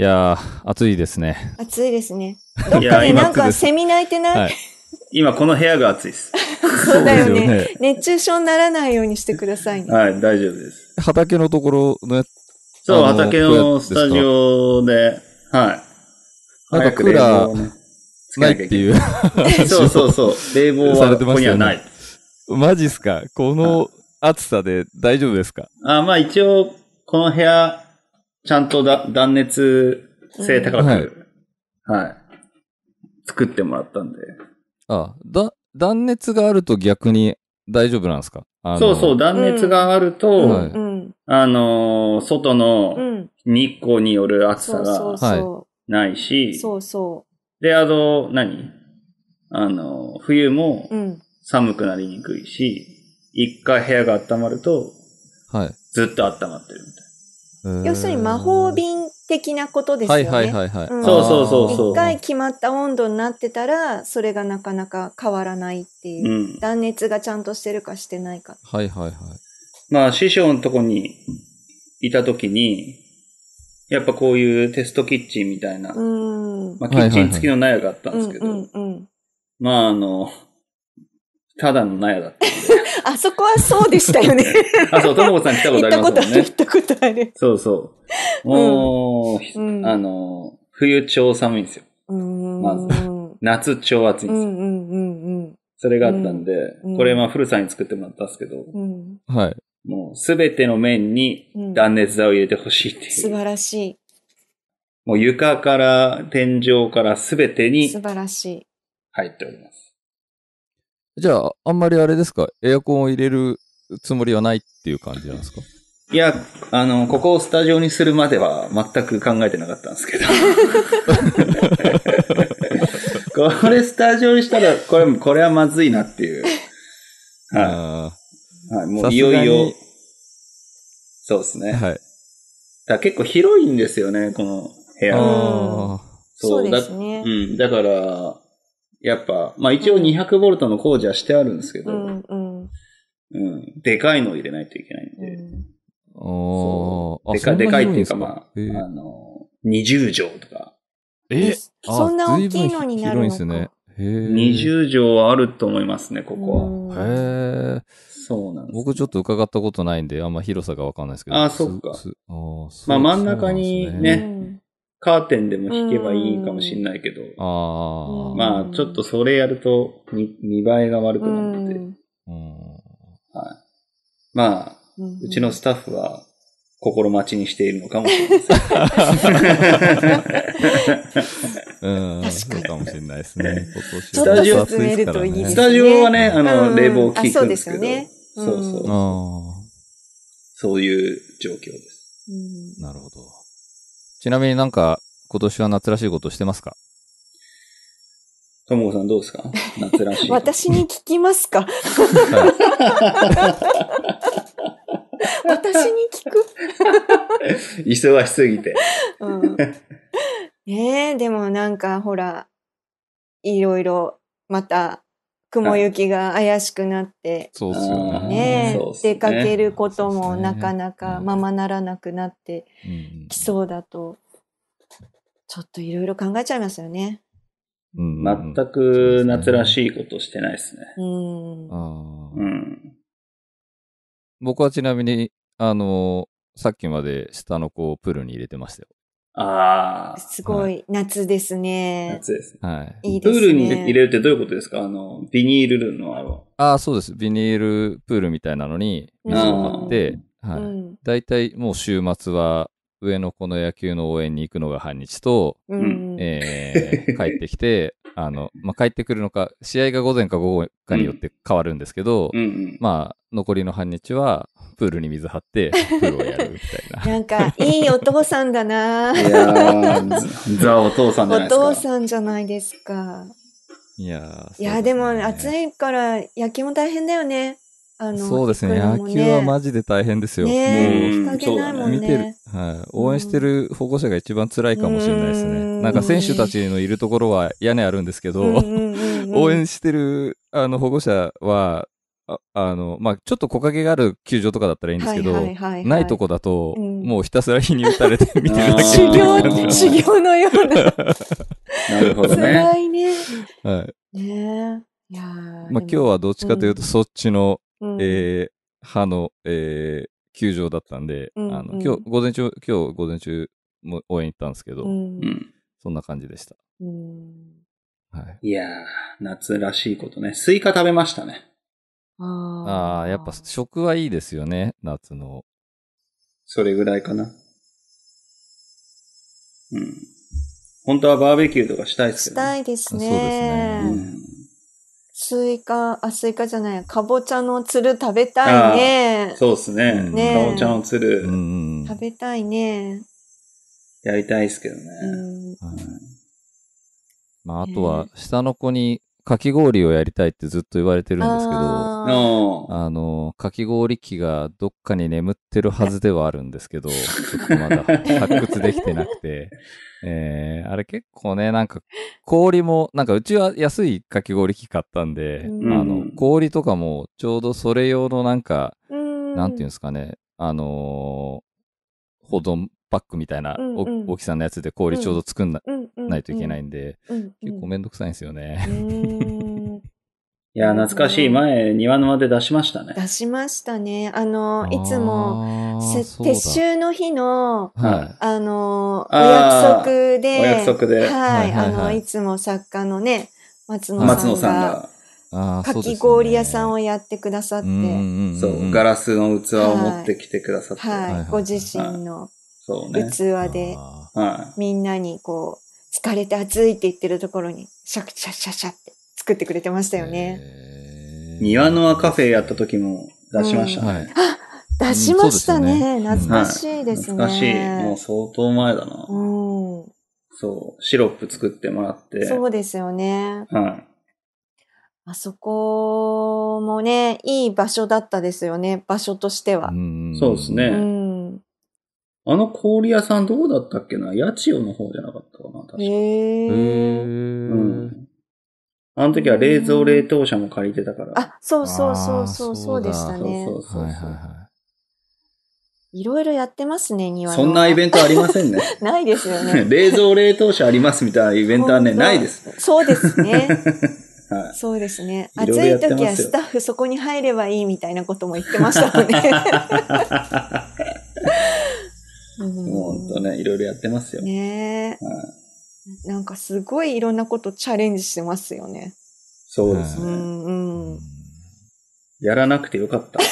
いやー、暑いですね。暑いですね。どっかでなんかですセミ鳴いてないい今この部屋が暑いっす。そうだよね熱中症にならないようにしてくださいね。はい、大丈夫です。畑のところのやつ、そう、畑のスタジオで、はい。なんかクーラーーないっていう。そうそうそう。冷房はここにはない。マジっすかこの暑さで大丈夫ですかあまあ一応、この部屋ちゃんとだ断熱性高く、はい、はい、作ってもらったんで。ああだ、断熱があると逆に大丈夫なんですかそうそう、断熱があると、うんはい、あのー、外の日光による暑さがないし、そうそう。で、あの、何あのー、冬も寒くなりにくいし、一、回部屋が温まると、はい、ずっと温まってるみたい要するに魔法瓶的なことですよね。はいはいはい、はいうん、そうそうそう一回決まった温度になってたら、それがなかなか変わらないっていう。うん、断熱がちゃんとしてるかしてないか。はいはいはい。まあ、師匠のとこにいたときに、やっぱこういうテストキッチンみたいな、うんまあ、キッチン付きの納屋があったんですけど、まああの、ただの納屋だったんで。あそこはそうでしたよね。あ、そう、ともこさん来たことありますもんね。行ったことある、行ったことある。そうそう。もう、うん、あの、冬超寒いんですよ。まず。夏超暑いんですよ。うんうんうんうんそれがあったんで、うん、これまあ古さんに作ってもらったんですけど、はい、もうすべての面に断熱材を入れてほしいっていう、うん。素晴らしい。もう床から天井からすべてに。素晴らしい。入っております。じゃあ、あんまりあれですか、エアコンを入れるつもりはないっていう感じなんですかいや、あの、ここをスタジオにするまでは全く考えてなかったんですけど。これスタジオにしたら、これ、これはまずいなっていう。はい。はい、もういよいよ。そうですね。はい。だ結構広いんですよね、この部屋。そうそうですね。うん。だから、やっぱ、まあ一応200ボルトの工事はしてあるんですけど、うん、うん、うん、でかいのを入れないといけないんで。うん、でかでかいっていうか、まあ、えー、あの、20畳とか。えそんな大きいのになるのか広いんですね。20畳はあると思いますね、ここは。へえ。そうなんです、ね、僕ちょっと伺ったことないんで、あんま広さがわかんないですけど。あ、そっか。あまあ真ん中にね、カーテンでも弾けばいいかもしれないけど、ああ。まあ、ちょっとそれやると見見栄えが悪くなってん。はい、まあ、うちのスタッフは心待ちにしているのかもしれません。うん、そうかもしれないですね。スタジオ、スタジオはね、あの、冷房効くんそうですよね。そうそう。そういう状況です。なるほど。ちなみになんか、今年は夏らしいことしてますかともこさんどうですか夏らしい。私に聞きますか私に聞く 忙しすぎて。うん、えー、でもなんかほら、いろいろまた雲行きが怪しくなって、そうですよねね。出かけることもなかなかままならなくなってきそうだと、ちょっといろいろ考えちゃいますよね。うん、全く夏らしいことしてないですね。うん。うん、僕はちなみに、あの、さっきまで下の子をプールに入れてましたよ。ああ。すごい、夏ですね。夏です。はい。いいですね。プールに入れるってどういうことですかあの、ビニールのあの。ああ、そうです。ビニールプールみたいなのに水を張って、はい。大体もう週末は上の子の野球の応援に行くのが半日と、うん、えー、帰ってきて、あの、まあ、帰ってくるのか、試合が午前か午後かによって変わるんですけど、うんまあ、残りの半日は、プールに水張って、プールをやるみたいな。なんか、いいお父さんだないやザお父さんじゃないですか。お父さんじゃないですか。いや、ね、いや、でも暑いから野球も大変だよね。あの、そうですね。ね野球はマジで大変ですよ。ね、もう、日ないもんね。見てる、はい。応援してる保護者が一番辛いかもしれないですね。んなんか選手たちのいるところは屋根あるんですけど、応援してる、あの、保護者は、ああの、まあ、ちょっと木陰がある球場とかだったらいいんですけど、ないとこだと、うん、もうひたすら日に打たれて見てるだけ 修行、修行のような。なるほどね。辛いね。はい。ねえ。いやまあ、今日はどっちかというと、そっちのうん、えー、派の、えー、球場だったんで、うんうん、あの今日午前中、今日午前中も応援行ったんですけど、うん、そんな感じでした。はい、いやー、夏らしいことね。スイカ食べましたね。ああ、やっぱ食はいいですよね、夏の。それぐらいかな。うん。本当はバーベキューとかしたいですけど、ね、したいですね。そうですね。うんスイカ、あ、スイカじゃない、かぼちゃのつる食べたいね。そうですね。カかぼちゃのつる、食べたいね。やりたいですけどね。うん、はい、まあ、あとは、下の子にかき氷をやりたいってずっと言われてるんですけど、ああの、かき氷機がどっかに眠ってるはずではあるんですけど、ちょっとまだ発掘できてなくて、えー、あれ結構ね、なんか氷も、なんかうちは安いかき氷機買ったんで、うん、あの、氷とかもちょうどそれ用のなんか、ん、なんていうんですかね、あの保存パックみたいな、大きさのやつで氷ちょうど作んな,、ないといけないんで、結構めんどくさいんですよね。いや、懐かしい。前、庭の間で出しましたね。出しましたね。あの、いつも、撤収の日の、はい、あの、お約束で、お約束で、はい、あの、いつも作家のね、松野さんが、かき氷屋さんをやってくださって、そう、ガラスの器を持ってきてくださって。はい、ご自身の器で、みんなにこう、疲れて暑いって言ってるところに、シャクシャシャシャって作ってくれてましたよね。庭のカフェやった時も出しましたあ、出しましたね。懐かしいですね。懐かしい。もう相当前だな。そう、シロップ作ってもらって。そうですよね。はい。あそこもね、いい場所だったですよね、場所としては。そうですね。あの氷屋さんどうだったっけな八千代の方じゃなかったかな確かへー。うん。あの時は冷蔵冷凍車も借りてたから。あ、そうそうそうそう、そうでしたね。そうそうそうはいいろいろやってますね、庭そんなイベントありませんね。ないですよね。冷蔵冷凍車ありますみたいなイベントはね、ないです。そうですね。はい、そうですね。暑い時はスタッフそこに入ればいいみたいなことも言ってましたもんね。もう本当ね、いろいろやってますよ。ねはい、なんかすごいいろんなことチャレンジしてますよね。そうですね。うんうん、やらなくてよかった。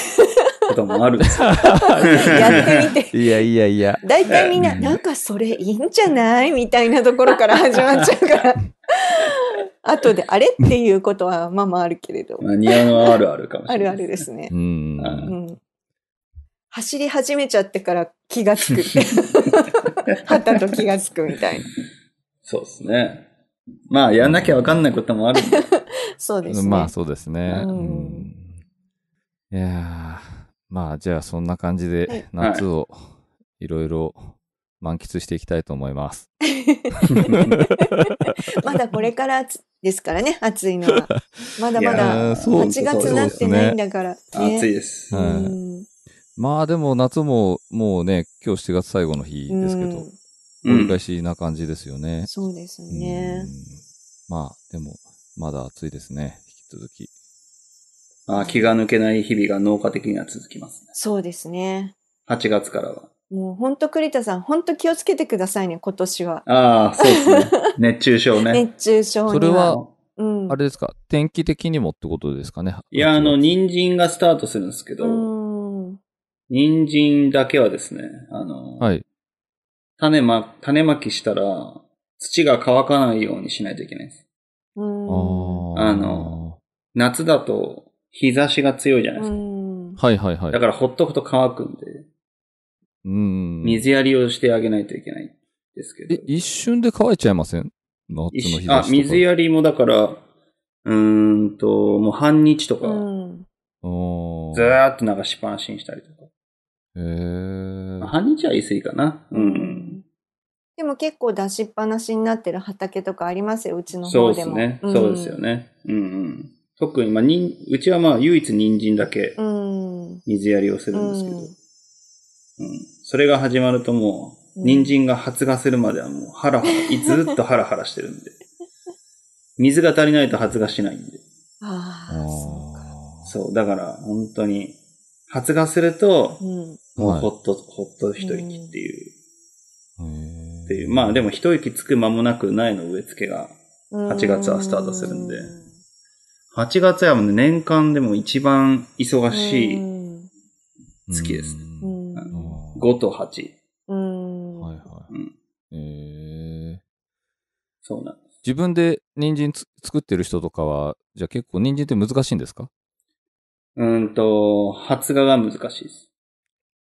こともあるんですよ。やってみて。いやいやいや。大体みんな、なんかそれいいんじゃないみたいなところから始まっちゃうから。後であれっていうことはまあまああるけれど。まあ、似のはあるあるかもしれない、あるあるですね。うん、うん。走り始めちゃってから気がつく。はたと気がつくみたいな。そうですね。まあ、やんなきゃわかんないこともある。そうですね。まあ、そうですね。うん、いやー。まあ、じゃあそんな感じで、夏をいろいろ満喫していきたいと思います。まだこれからですからね、暑いのは。まだまだ8月なってないんだから。ね、暑いです。まあでも夏ももうね、今日7月最後の日ですけど、折り返しな感じですよね。そうですね。まあでも、まだ暑いですね、引き続き。あ気が抜けない日々が農家的には続きますね。そうですね。8月からは。もう本当栗田さん、本当気をつけてくださいね、今年は。ああ、そうですね。熱中症ね。熱中症には。それは、うん、あれですか、天気的にもってことですかね。いや、あの、人参がスタートするんですけど、人参だけはですね、あの、はい、種ま、種まきしたら、土が乾かないようにしないといけないです。あの、夏だと日差しが強いじゃないですか。はいはいはい。だからほっとくと乾くんで、うん。水やりをしてあげないといけないですけど。え、一瞬で乾いちゃいません夏の日差しあ、水やりもだから、うーんと、もう半日とか、うん、ずーっと流しっぱなしにしたりとか。へえ。半日は言い過ぎかな。うん。でも結構出しっぱなしになってる畑とかありますよ、うちの方でも。そうですね。そうですよね。うん、うん。特に、まあ、にうちはまあ、唯一人参だけ、水やりをするんですけど、うん、うん、それが始まるともう、人参が発芽するまではもう、ハラハラ、ずっとハラハラしてるんで。水が足りないと発芽しないんで。ああ、そうだから本当に、発芽すると、うん、もうほっと、ほっと一息っていう。うん、っていう。まあでも一息つく間もなく苗の植え付けが8月はスタートするんで。うん8月はも年間でも一番忙しい月ですね。5と8。うん。はいはい。そうなんです。自分で人参つ作ってる人とかは、じゃあ結構人参って難しいんですかうんと、発芽が難しいです。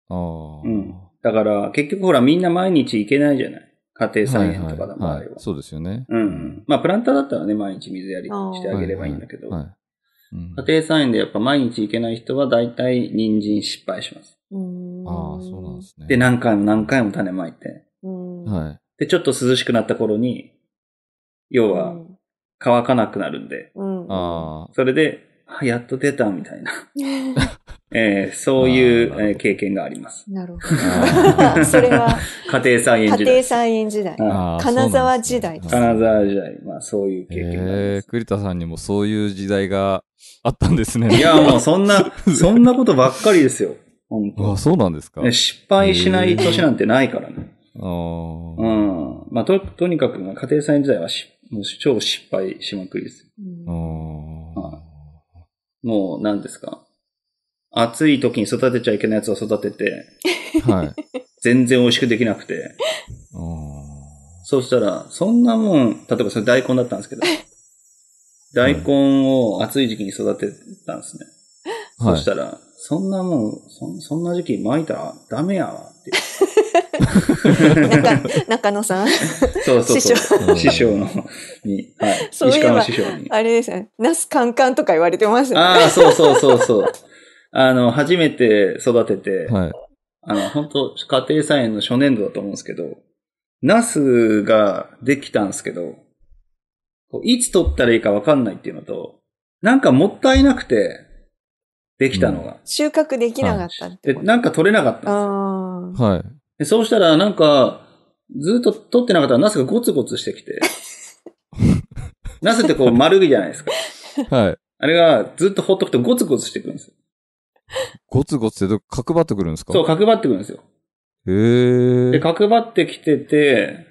ああ。うん。だから、結局ほらみんな毎日行けないじゃない。家庭菜園とかの場合は。はいはいはい、そうですよね。うん、まあ、プランターだったらね、毎日水やりしてあげればいいんだけど、はいはいはい、家庭菜園でやっぱ毎日行けない人は大体人参失敗します。ああ、そうなんですね。で、何回も何回も種まいて。はい。で、ちょっと涼しくなった頃に、要は、乾かなくなるんで。うん、それで、やっと出たみたいな。えー、そういう経験があります。なるほど。それは、家庭菜園時代。家庭菜園時代。金沢時代、金沢時代。まあ、そういう経験があります。えー、栗田さんにもそういう時代があったんですね。いや、もうそんな、そんなことばっかりですよ。本当あ、そうなんですか失敗しない年なんてないからね。あうん。まあ、と、とにかく、家庭菜園時代はし、もう超失敗しまくりです。うんもう何ですか。暑い時に育てちゃいけないやつを育てて、はい。全然美味しくできなくて。そうしたら、そんなもん、例えばそれ大根だったんですけど、大根を暑い時期に育てたんですね。はい、そしたら、そんなもん、そそんな時期巻いたらダメやわ。中野さん。そうそうそう。師匠。師匠の、に、はい。そういえば、あれですね。ナスカンカンとか言われてますね。ああ、そうそうそうそう。あの、初めて育てて、はい、あの、本当家庭菜園の初年度だと思うんですけど、ナスができたんですけど、いつ取ったらいいかわかんないっていうのと、なんかもったいなくて、できたのが。うん、収穫できなかったって、で、なんか取れなかったんですよ。はい。でそうしたら、なんか、ずっと撮ってなかったら、ナスがゴツゴツしてきて。ナスってこう丸いじゃないですか。はい。あれがずっとほっとくとゴツゴツしてくるんですよ。ゴツゴツってど、角張ってくるんですかそう、角張ってくるんですよ。へで、角張ってきてて、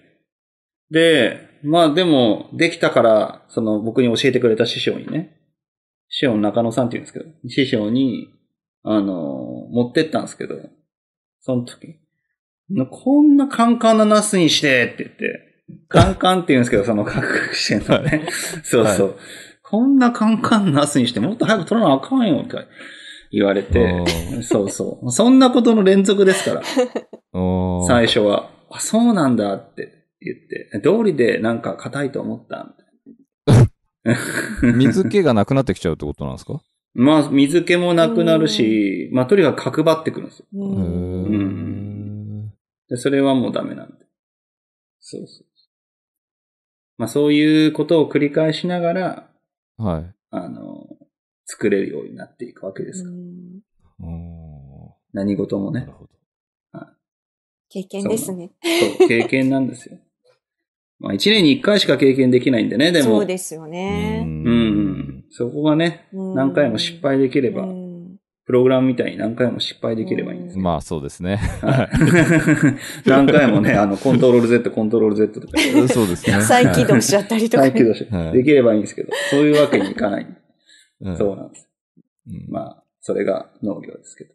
で、まあでも、できたから、その僕に教えてくれた師匠にね、師匠の中野さんって言うんですけど、師匠に、あの、持ってったんですけど、その時、こんなカンカンなナスにしてって言って、カンカンって言うんですけど、そのカクカクしてるのね。は そうそう、はい、こんなカンカンナスにして、もっと早く取らなあかんよって言われて、そうそう。そんなことの連続ですから。最初は、あ、そうなんだって言って、道理でなんか硬いと思った水気がなくなってきちゃうってことなんですかまあ、水気もなくなるし、まあ、とにかく角張ってくるんですよ。うんで、それはもうダメなんで。そうそうまあそういうことを繰り返しながら、はい。あの、作れるようになっていくわけですから。何事もね。なるほど。はい、経験ですねそ。そう、経験なんですよ。まあ一年に一回しか経験できないんでね、でも。そうですよね。うんうん、そこがね、何回も失敗できれば、プログラムみたいに何回も失敗できればいいんです。まあそうですね。何回もね、あの、コントロール Z、コントロール Z とか。そうですね。再起動しちゃったりとか、再起動し、できればいいんですけど、そういうわけにいかない。そうなんです。まあ、それが農業ですけど。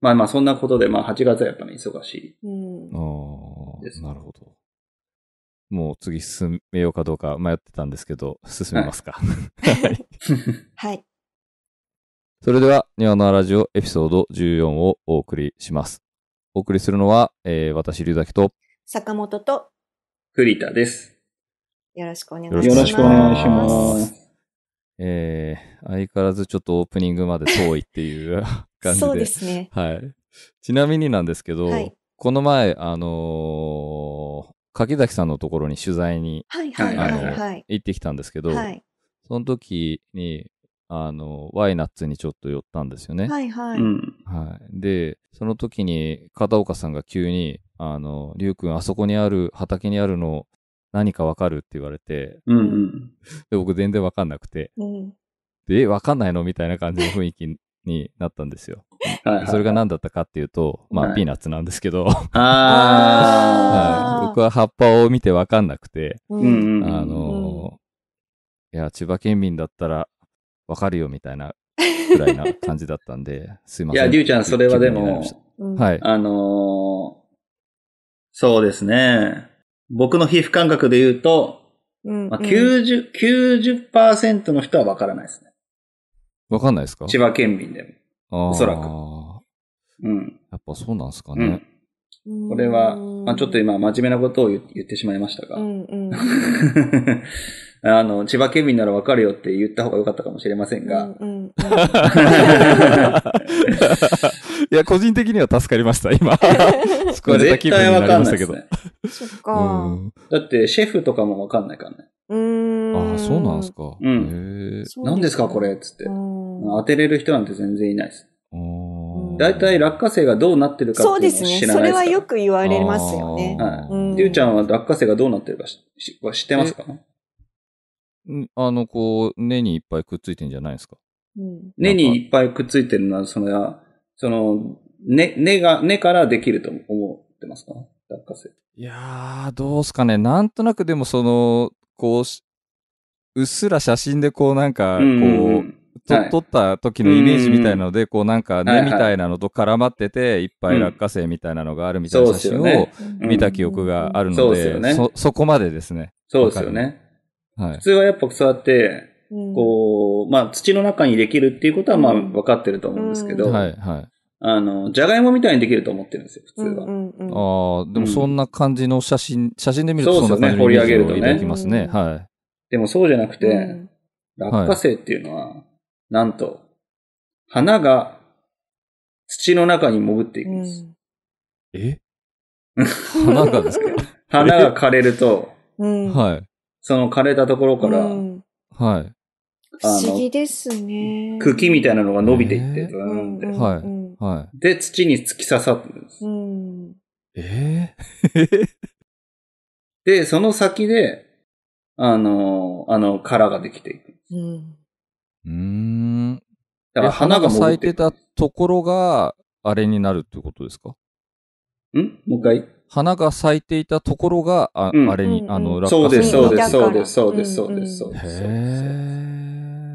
まあまあ、そんなことで、まあ8月はやっぱり、忙しい。うん。なるほど。もう次進めようかどうか迷ってたんですけど、進めますか。はい。はいそれでは、ニワのラジオエピソード14をお送りします。お送りするのは、えー、私、龍崎と、坂本と、栗田です。よろしくお願いします。よろしくお願いします。えー、相変わらずちょっとオープニングまで遠いっていう 感じで。そうですね。はい。ちなみになんですけど、はい、この前、あのー、柿崎さんのところに取材に、はいはいはい、はい、行ってきたんですけど、はい、その時に、あの、ワイナッツにちょっと寄ったんですよね。はいはい。はい。で、その時に片岡さんが急に、あの、りゅうくん、あそこにある、畑にあるの、何かわかるって言われて、うん、うん、で僕全然わかんなくて、うん、で、わかんないのみたいな感じの雰囲気になったんですよ。はいはい、それが何だったかっていうと、まあ、はい、ピーナッツなんですけど、はい、僕は葉っぱを見てわかんなくて、うん、あのー、いや、千葉県民だったら、わかるよみたいなぐらいな感じだったんで、すいません。いや、りゅうちゃん、それはでも、はい。あのー、そうですね。僕の皮膚感覚で言うと、うんうん、まあ、90、90%の人はわからないですね。わかんないですか千葉県民でも。おそらく。うん。やっぱそうなんですかね。うん、これは、まあ、ちょっと今真面目なことを言ってしまいましたが。うんうん、あの、千葉県民ならわかるよって言った方が良かったかもしれませんが。うんいや、個人的には助かりました、今。救われた気分になりましたけど。そっか、だって、シェフとかもわかんないからね。ああ、そうなんですか。うん。何ですか、これつって。当てれる人なんて全然いないです。大体落花生がどうなってるかって知らないそうですね。それはよく言われますよね。はい。りゅうちゃんは落花生がどうなってるか知ってますか、あの、こう、根にいっぱいくっついてんじゃないですか。うん、根にいっぱいくっついてるのは、その、その、根、根が、根からできると思ってますか落花生。いやー、どうすかね。なんとなくでもその、こう、うっすら写真でこうなんか、こう、うんうん撮った時のイメージみたいなので、こうなんか根みたいなのと絡まってて、いっぱい落花生みたいなのがあるみたいな写真を見た記憶があるので、そ、ねそこまでですね。そうですよね。普通はやっぱそうやって、こう、まあ土の中にできるっていうことはまあ分かってると思うんですけど、はいはい。あの、じゃがいもみたいにできると思ってるんですよ、普通は。ああ、でもそんな感じの写真、写真で見るとそんな感じのイメージを抱きますね。はい。でもそうじゃなくて、落花生っていうのは、なんと、花が土の中に潜っていくんです。え 花がですか 花が枯れると、はい。その枯れたところから、はい。不思議ですね。茎みたいなのが伸びていって、はい。はい。で、土に突き刺さってるんです。うん、えー、で、その先で、あの、あの、殻ができていく。うん。うんだから花が咲いてたところが、あれになるってことですかんもう一回花が咲いていたところが、あ,、うん、あれに、あの、落花生そうです、そうです、そうです、そうです、そうです。へ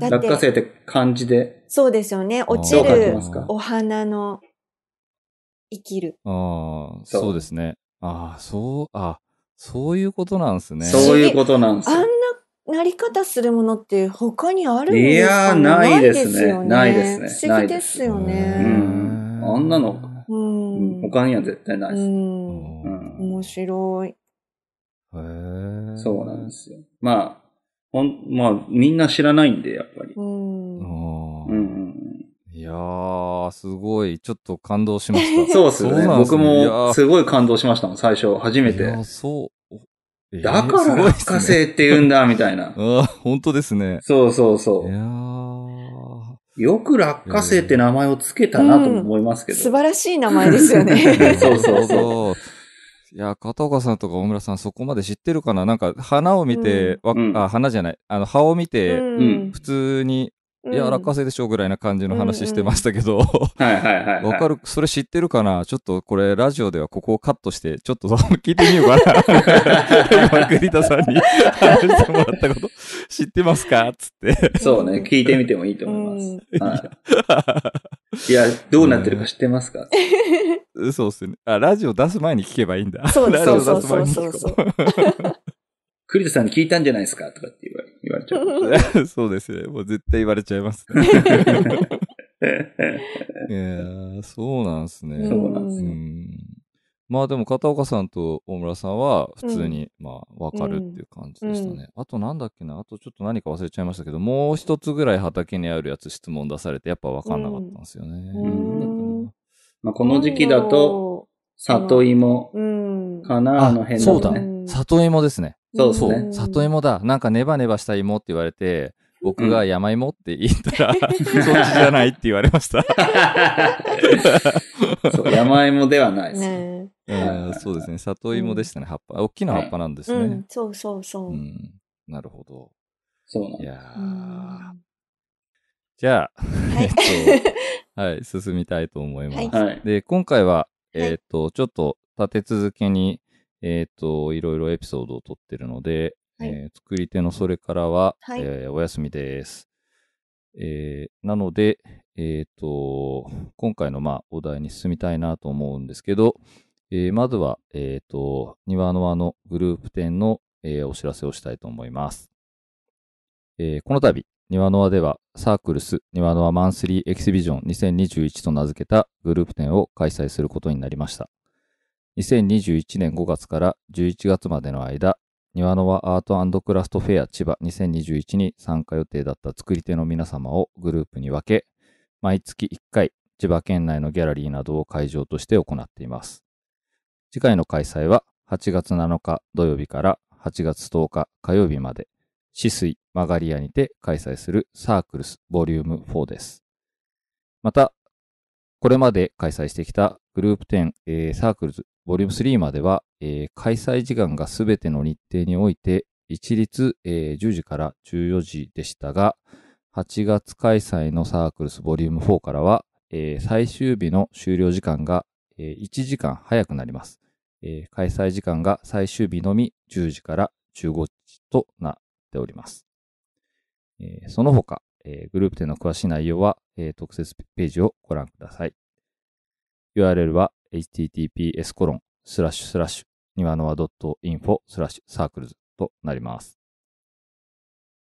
ー。落花生って感じで。そうですよね。落ちるお花の生きる。ああ、そうですね。ああ、そう、あそういうことなんですね。そういうことなんですあんななり方するものって他にあるんですか、いやー、ないですね。ないですね。不思議ですよね。うん。あんなのうん。他には絶対ないです。うん。面白い。へそうなんですよ。まあ、ほん、まあ、みんな知らないんで、やっぱり。うん。うん。いやー、すごい、ちょっと感動しました。そうですね。僕もすごい感動しましたもん、最初、初めて。そう。だから落花生って言うんだ、みたいな。ああ、本当ですね。そうそうそう。いやー。よく落花生って名前を付けたなと思いますけど。うん、素晴らしい名前ですよね。そうそうそう。いや、片岡さんとか大村さん、そこまで知ってるかななんか、花を見て、うん、あ、花じゃない、あの、葉を見て、うん、普通にいや、落花生でしょぐらいな感じの話してましたけど、わかる、それ知ってるかなちょっとこれ、ラジオではここをカットして、ちょっと聞いてみようかな。今、リタさんに話してもらったこと、知ってますかつって。そうね、聞いてみてもいいと思います。いや、どうなってるか知ってますか、そうっすねあ。ラジオ出す前に聞けばいいんだ。そうラジオ出す前に聞こう。栗田さんに聞いたんじゃないですかとかって言われちゃう。そうですね。もう絶対言われちゃいます、いやそうなんですね。そうなんですよ。まあでも片岡さんと大村さんは普通に、うん、まあわかるっていう感じでしたね、うんあとなんだっけなあとちょっと何か忘れちゃいましたけどもう一つぐらい畑にあるやつ質問出されてやっぱ分かんなかったんですよね、まあ、この時期だと里芋かな、あの辺の、ね、そうだ里芋ですねそうそう、里芋だ。なんかネバネバした芋って言われて、僕が山芋って言ったら、うん、そっちじゃないって言われました。山芋ではないですね。ねそうですね。里芋でしたね、葉っぱ。大きな葉っぱなんですね。はいうん、そうそうそう、うん。なるほど。そうなんいやじゃあ、えっと、はい、進みたいと思います。はい、で、今回は、えー、っと、ちょっと立て続けに、えっ、ー、と、いろいろエピソードを撮ってるので、はい、えー、作り手のそれからは、はい、えー、お休みです。えー、なので、えっ、と、今回の、まあ、お題に進みたいなと思うんですけど、えまずは、えっ、と、庭の輪のグループ展の、えお知らせをしたいと思います。えこの度、庭の輪ではサークルス庭の輪マンスリーエキシビジョン2021と名付けたグループ展を開催することになりました。2021年5月から11月までの間、庭の輪アートクラストフェア千葉2021に参加予定だった作り手の皆様をグループに分け、毎月1回、千葉県内のギャラリーなどを会場として行っています。次回の開催は8月7日土曜日から8月10日火曜日まで、止水曲がり屋にて開催するサークルスボリューム4です。また、これまで開催してきたグループ展、えー、サークルズボリューム3までは、えー、開催時間がすべての日程において、一律、えー、10時から14時でしたが、8月開催のサークルスボリューム4からは、えー、最終日の終了時間が、えー、1時間早くなります、えー、開催時間が最終日のみ10時から15時となっております。えー、その他、えグループでの詳しい内容は、え特設ページをご覧ください。URL は https コロンスラッシュスラッシュにわのわ .info スラッシュサークルズとなります。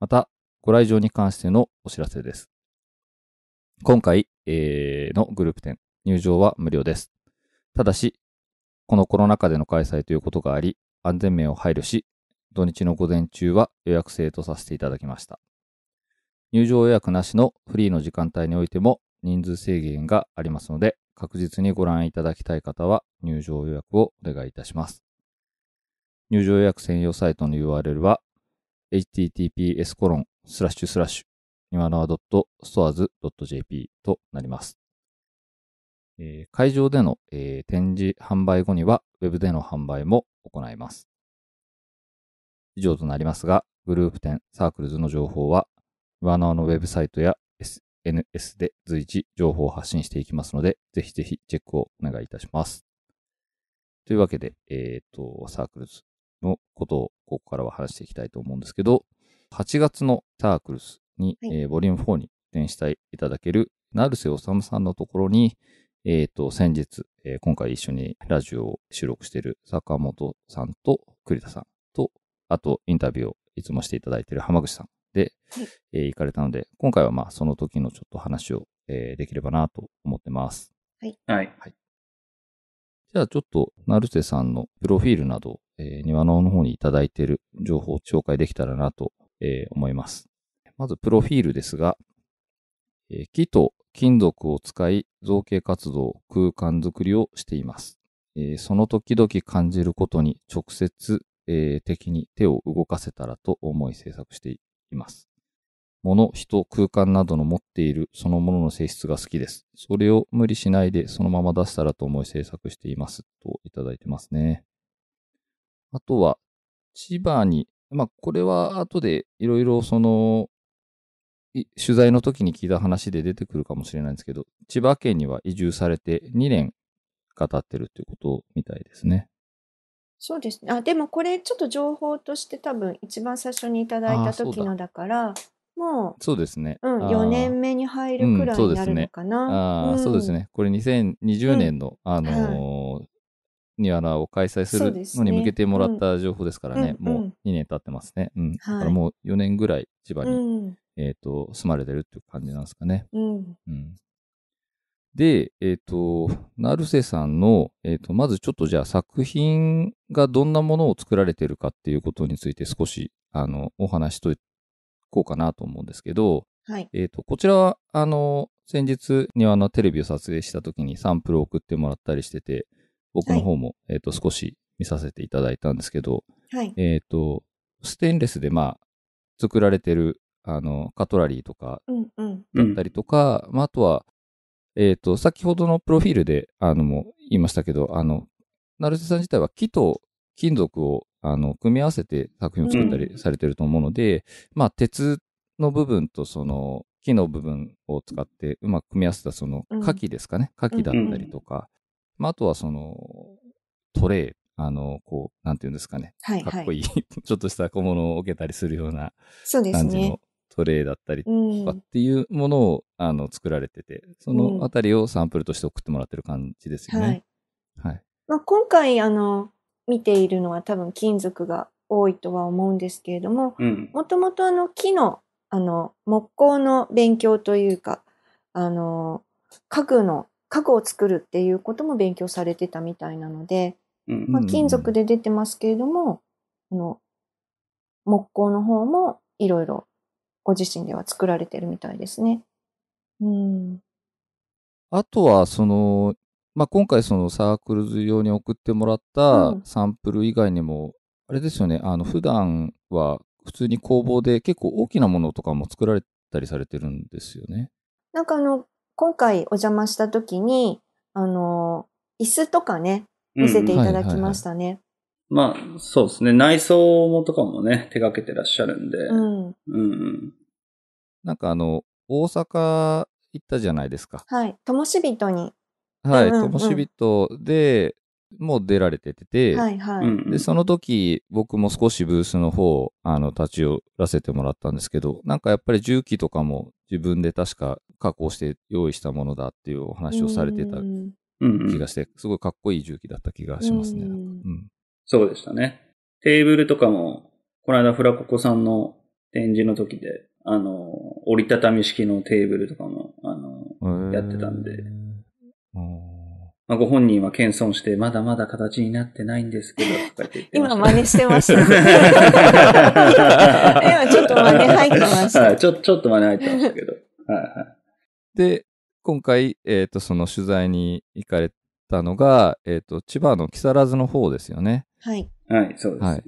また、ご来場に関してのお知らせです。今回、えー、のグループ展、入場は無料です。ただし、このコロナ禍での開催ということがあり、安全面を配慮し、土日の午前中は予約制とさせていただきました。入場予約なしのフリーの時間帯においても人数制限がありますので、確実にご覧いただきたい方は入場予約をお願いいたします。入場予約専用サイトの URL は https コロンスラッシュスラッシュにわなわ .stores.jp となります。えー、会場での、えー、展示販売後には Web での販売も行います。以上となりますが、グループ展サークルズの情報は、なわのウェブサイトや、SNS で随時情報を発信していきますので、ぜひぜひチェックをお願いいたします。というわけで、えっ、と、サークルズのことをここからは話していきたいと思うんですけど、8月のサークルズに、はい、えー、ボリューム4に出演していただける、成瀬治さんのところに、えっ、と、先日、え今回一緒にラジオを収録している坂本さんと栗田さんと、あとインタビューをいつもしていただいている浜口さんで、えー、行かれたので、今回はまあその時のちょっと話を、えー、できればなと思ってます。はい。はい。じゃあちょっと、成瀬さんのプロフィールなど、えー、庭の方にいただいている情報を紹介できたらなと、えー、思います。まず、プロフィールですが、えー、木と金属を使い造形活動、空間づくりをしています。えー、その時々感じることに直接、えー、的に手を動かせたらと思い制作しています。物、人、空間などの持っているそのものの性質が好きです。それを無理しないでそのまま出したらと思い制作しています。といただいてますね。あとは、千葉に、まあ、これは後でいろいろその、取材の時に聞いた話で出てくるかもしれないんですけど、千葉県には移住されて2年が経ってるということみたいですね。そうですね。あ、でもこれちょっと情報として多分一番最初にいただいた時のだから、もそうですね。う、ん、4年目に入るくらいになるのかな。ああ、そうですね。これ2020年の、あのにあのを開催するのに向けてもらった情報ですからね、もう2年経ってますね。うん。だからもう4年ぐらい千葉に、えっ、と、住まれてるっていう感じなんですかね。うん。で、えっ、ー、と、成瀬さんの、えっ、ー、と、まずちょっとじゃあ作品がどんなものを作られてるかっていうことについて少し、あの、お話しとこうかなと思うんですけど、はい。えっ、ー、と、こちらは、あの、先日にあの、テレビを撮影した時にサンプルを送ってもらったりしてて、僕の方も、はい、えっ、と、少し見させていただいたんですけど、はい。えっ、と、ステンレスで、まあ、作られてる、あの、カトラリーとか、だったりとか、うん、まあ、あとは、えっ、ー、と、先ほどのプロフィールで、あの、も言いましたけど、あの、成瀬さん自体は木と金属を、あの、組み合わせて作品を作ったりされてると思うので、うん、まあ、鉄の部分とその、木の部分を使ってうまく組み合わせたその、火器ですかね。火器だったりとか、うん、まあ、あとはその、トレイ、あの、こう、なんていうんですかね。はい、はい、かっこいい、ちょっとした小物を置けたりするような感じの、トレイだったりとかっていうものを、あの作られてて、そのあたりをサンプルとして送ってもらってる感じですよね。はい。はい、まあ、今回、あの、見ているのは多分金属が多いとは思うんですけれども、もともとあの木の、あの、木工の勉強というか、あの、家具の、家具を作るっていうことも勉強されてたみたいなので、まあ、金属で出てますけれども、あの木工の方もいろいろご自身では作られてるみたいですね。うん。あとは、その、まあ、今回そのサークル用に送ってもらったサンプル以外にも、あれですよね、あの、普段は普通に工房で結構大きなものとかも作られたりされてるんですよね。なんかあの、今回お邪魔した時に、あの、椅子とかね、見せていただきましたね。まあ、そうですね。内装もとかもね、手掛けてらっしゃるんで。うん。うん、なんかあの、大阪行ったじゃないですか。はい。ともしびとに。はい。ともしびとで、もう出られてて、はいはい、で、その時、僕も少しブースの方、あの、立ち寄らせてもらったんですけど、なんかやっぱり重機とかも自分で確か加工して用意したものだっていうお話をされてた気がして、すごいかっこいい重機だった気がしますね。うん、そうでしたね。テーブルとかも、この間フラココさんの展示の時で、あの、折りたたみ式のテーブルとかも、あの、やってたんで、まあ、ご本人は謙遜して、まだまだ形になってないんですけど、今真似してました。今ちょっと真似入ってました。はい、ちょちょっと真似入ってましたけど。はいはい、で、今回、えっ、ー、と、その取材に行かれたのが、えっ、ー、と、千葉の木更津の方ですよね。はい。はい、そうです。はい。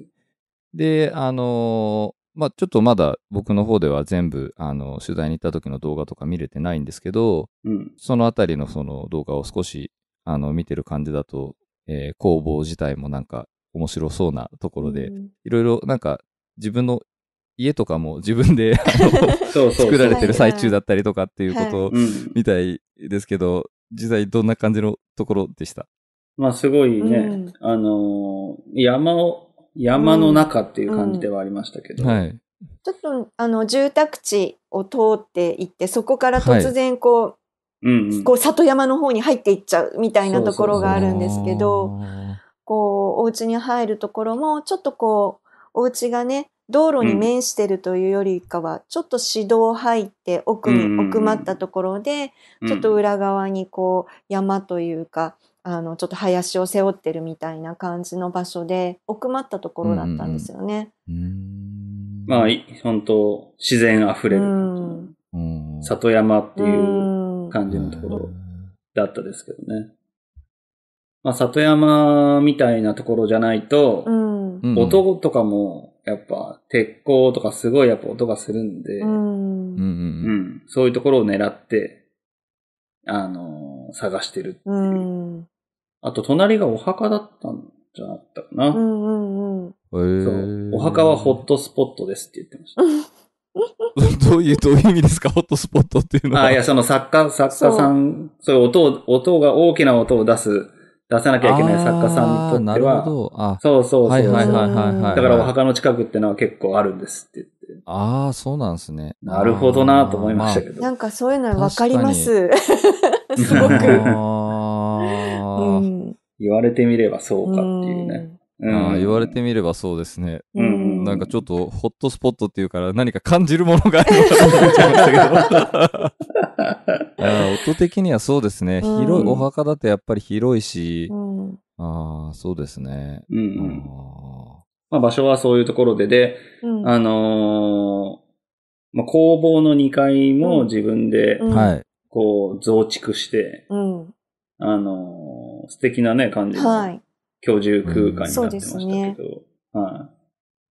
で、あのー、まあ、ちょっとまだ僕の方では全部、あの、取材に行った時の動画とか見れてないんですけど、うん、そのあたりのその動画を少し、あの、見てる感じだと、えー、工房自体もなんか面白そうなところで、いろいろなんか自分の家とかも自分で 作られてる最中だったりとかっていうことみたいですけど、実際どんな感じのところでしたまあすごいね、うん、あの、山を、山の中っていう感じではありましたけど。はい。ちょっと、あの、住宅地を通っていって、そこから突然こう、はいうんうん、こう里山の方に入っていっちゃうみたいなところがあるんですけど、そうこう、お家に入るところも、ちょっとこう、お家がね、道路に面してるというよりかは、ちょっと市道入って奥に奥まったところで、ちょっと裏側にこう山というか、あのちょっと林を背負ってるみたいな感じの場所で奥まったところだったんですよね。うん、まあ本当自然あふれる、うん、里山っていう感じのところだったですけどね。まあ、里山みたいなところじゃないと、うん、音とかもやっぱ鉄鋼とかすごいやっぱ音がするんで、うん、そういうところを狙って、あの探してるっていう。うん、あと、隣がお墓だったんじゃなかったかな。お墓はホットスポットですって言ってました。どういう、どういう意味ですかホットスポットっていうのは。あ、いや、その作家、作家さん、そういう音を、音が大きな音を出す、出さなきゃいけない作家さんにとっては。そうそうそう。はいはいはいはい、はい、だからお墓の近くってのは結構あるんですって言って。ああ、そうなんですね。なるほどなと思いましたけど。なんかそういうのわかります。すごく言われてみればそうかっていうね。うん、あ言われてみればそうですね。うん、なんかちょっとホットスポットっていうから何か感じるものがあるのかと思っちゃいましたけど 音的にはそうですね。広い、お墓だとやっぱり広いし、うん、あそうですね。場所はそういうところでで、うん、あのー、まあ、工房の2階も自分で、うん、こう、増築して、うん、あの、素敵なね、感じの、はい、居住空間になってましたけど、ね、はい。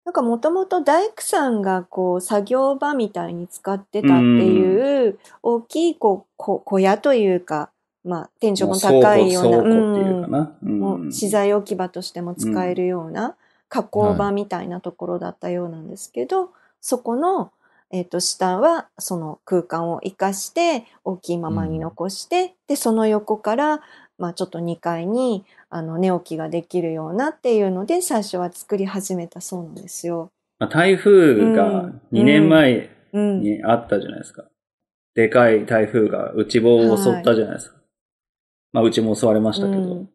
なんかもともと大工さんがこう作業場みたいに使ってたっていう大きいこうこ小屋というか、まあ、天井も高いようなうな、うん、もう資材置き場としても使えるような加工場みたいなところだったようなんですけど、そこのえっ、ー、と、下はその空間を生かして、大きいままに残して、うん、で、その横から、まあ、ちょっと2階に、あの、寝起きができるようなっていうので、最初は作り始めたそうなんですよ。まあ、台風が2年前にあったじゃないですか。うんうん、でかい台風が内房を襲ったじゃないですか。はい、まあ、うちも襲われましたけど。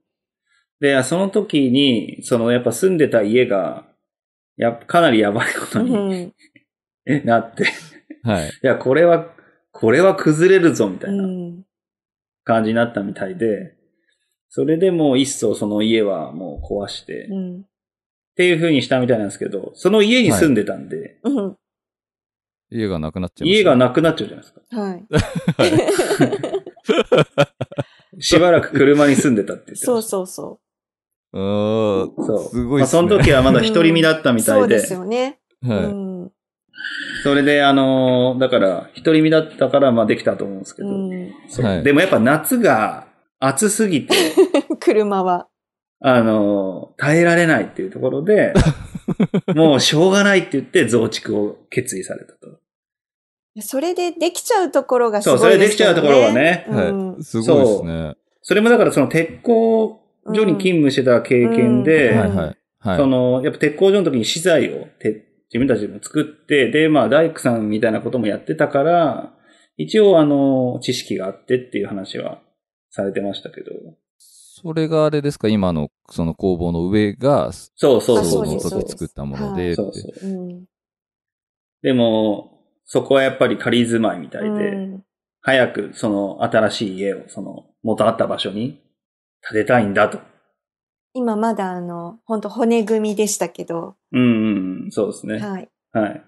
で、その時に、そのやっぱ住んでた家が、や、かなりやばいことに なってはい。いや、これは、これは崩れるぞ、みたいな感じになったみたいで、それでもう一層その家はもう壊して、うん、っていう風にしたみたいなんですけど、その家に住んでたんで、はいうん家がなくなっちゃう、ね。家がなくなっちゃうじゃないですか。はい。しばらく車に住んでたって言ってそうそうそう。うん。そう。すごい、ね、まあ、その時はまだ独り身だったみたいで。うん、そうですよね。はい。うんそれで、あの、だから、独り身だったから、まあできたと思うんですけど。うんでもやっぱ夏が暑すぎて。車は。あの、耐えられないっていうところで、もうしょうがないって言って増築を決意されたと。それでできちゃうところがすごいですね。そう、それできちゃうところはね。うん、はい。すごいですね。それもだからその鉄工所に勤務してた経験で、ははいい。その、やっぱ鉄工所の時に資材を、自分たちでも作って、で、まあ、大工さんみたいなこともやってたから、一応、あの、知識があってっていう話はされてましたけど。それがあれですか今の、その工房の上が、そうそうそう。その時作ったもので。そうそう。でも、そこはやっぱり仮住まいみたいで、うん、早くその新しい家を、その元あった場所に建てたいんだと今まだあの、本当骨組みでしたけど。うんうん、そうですね。はい。はい。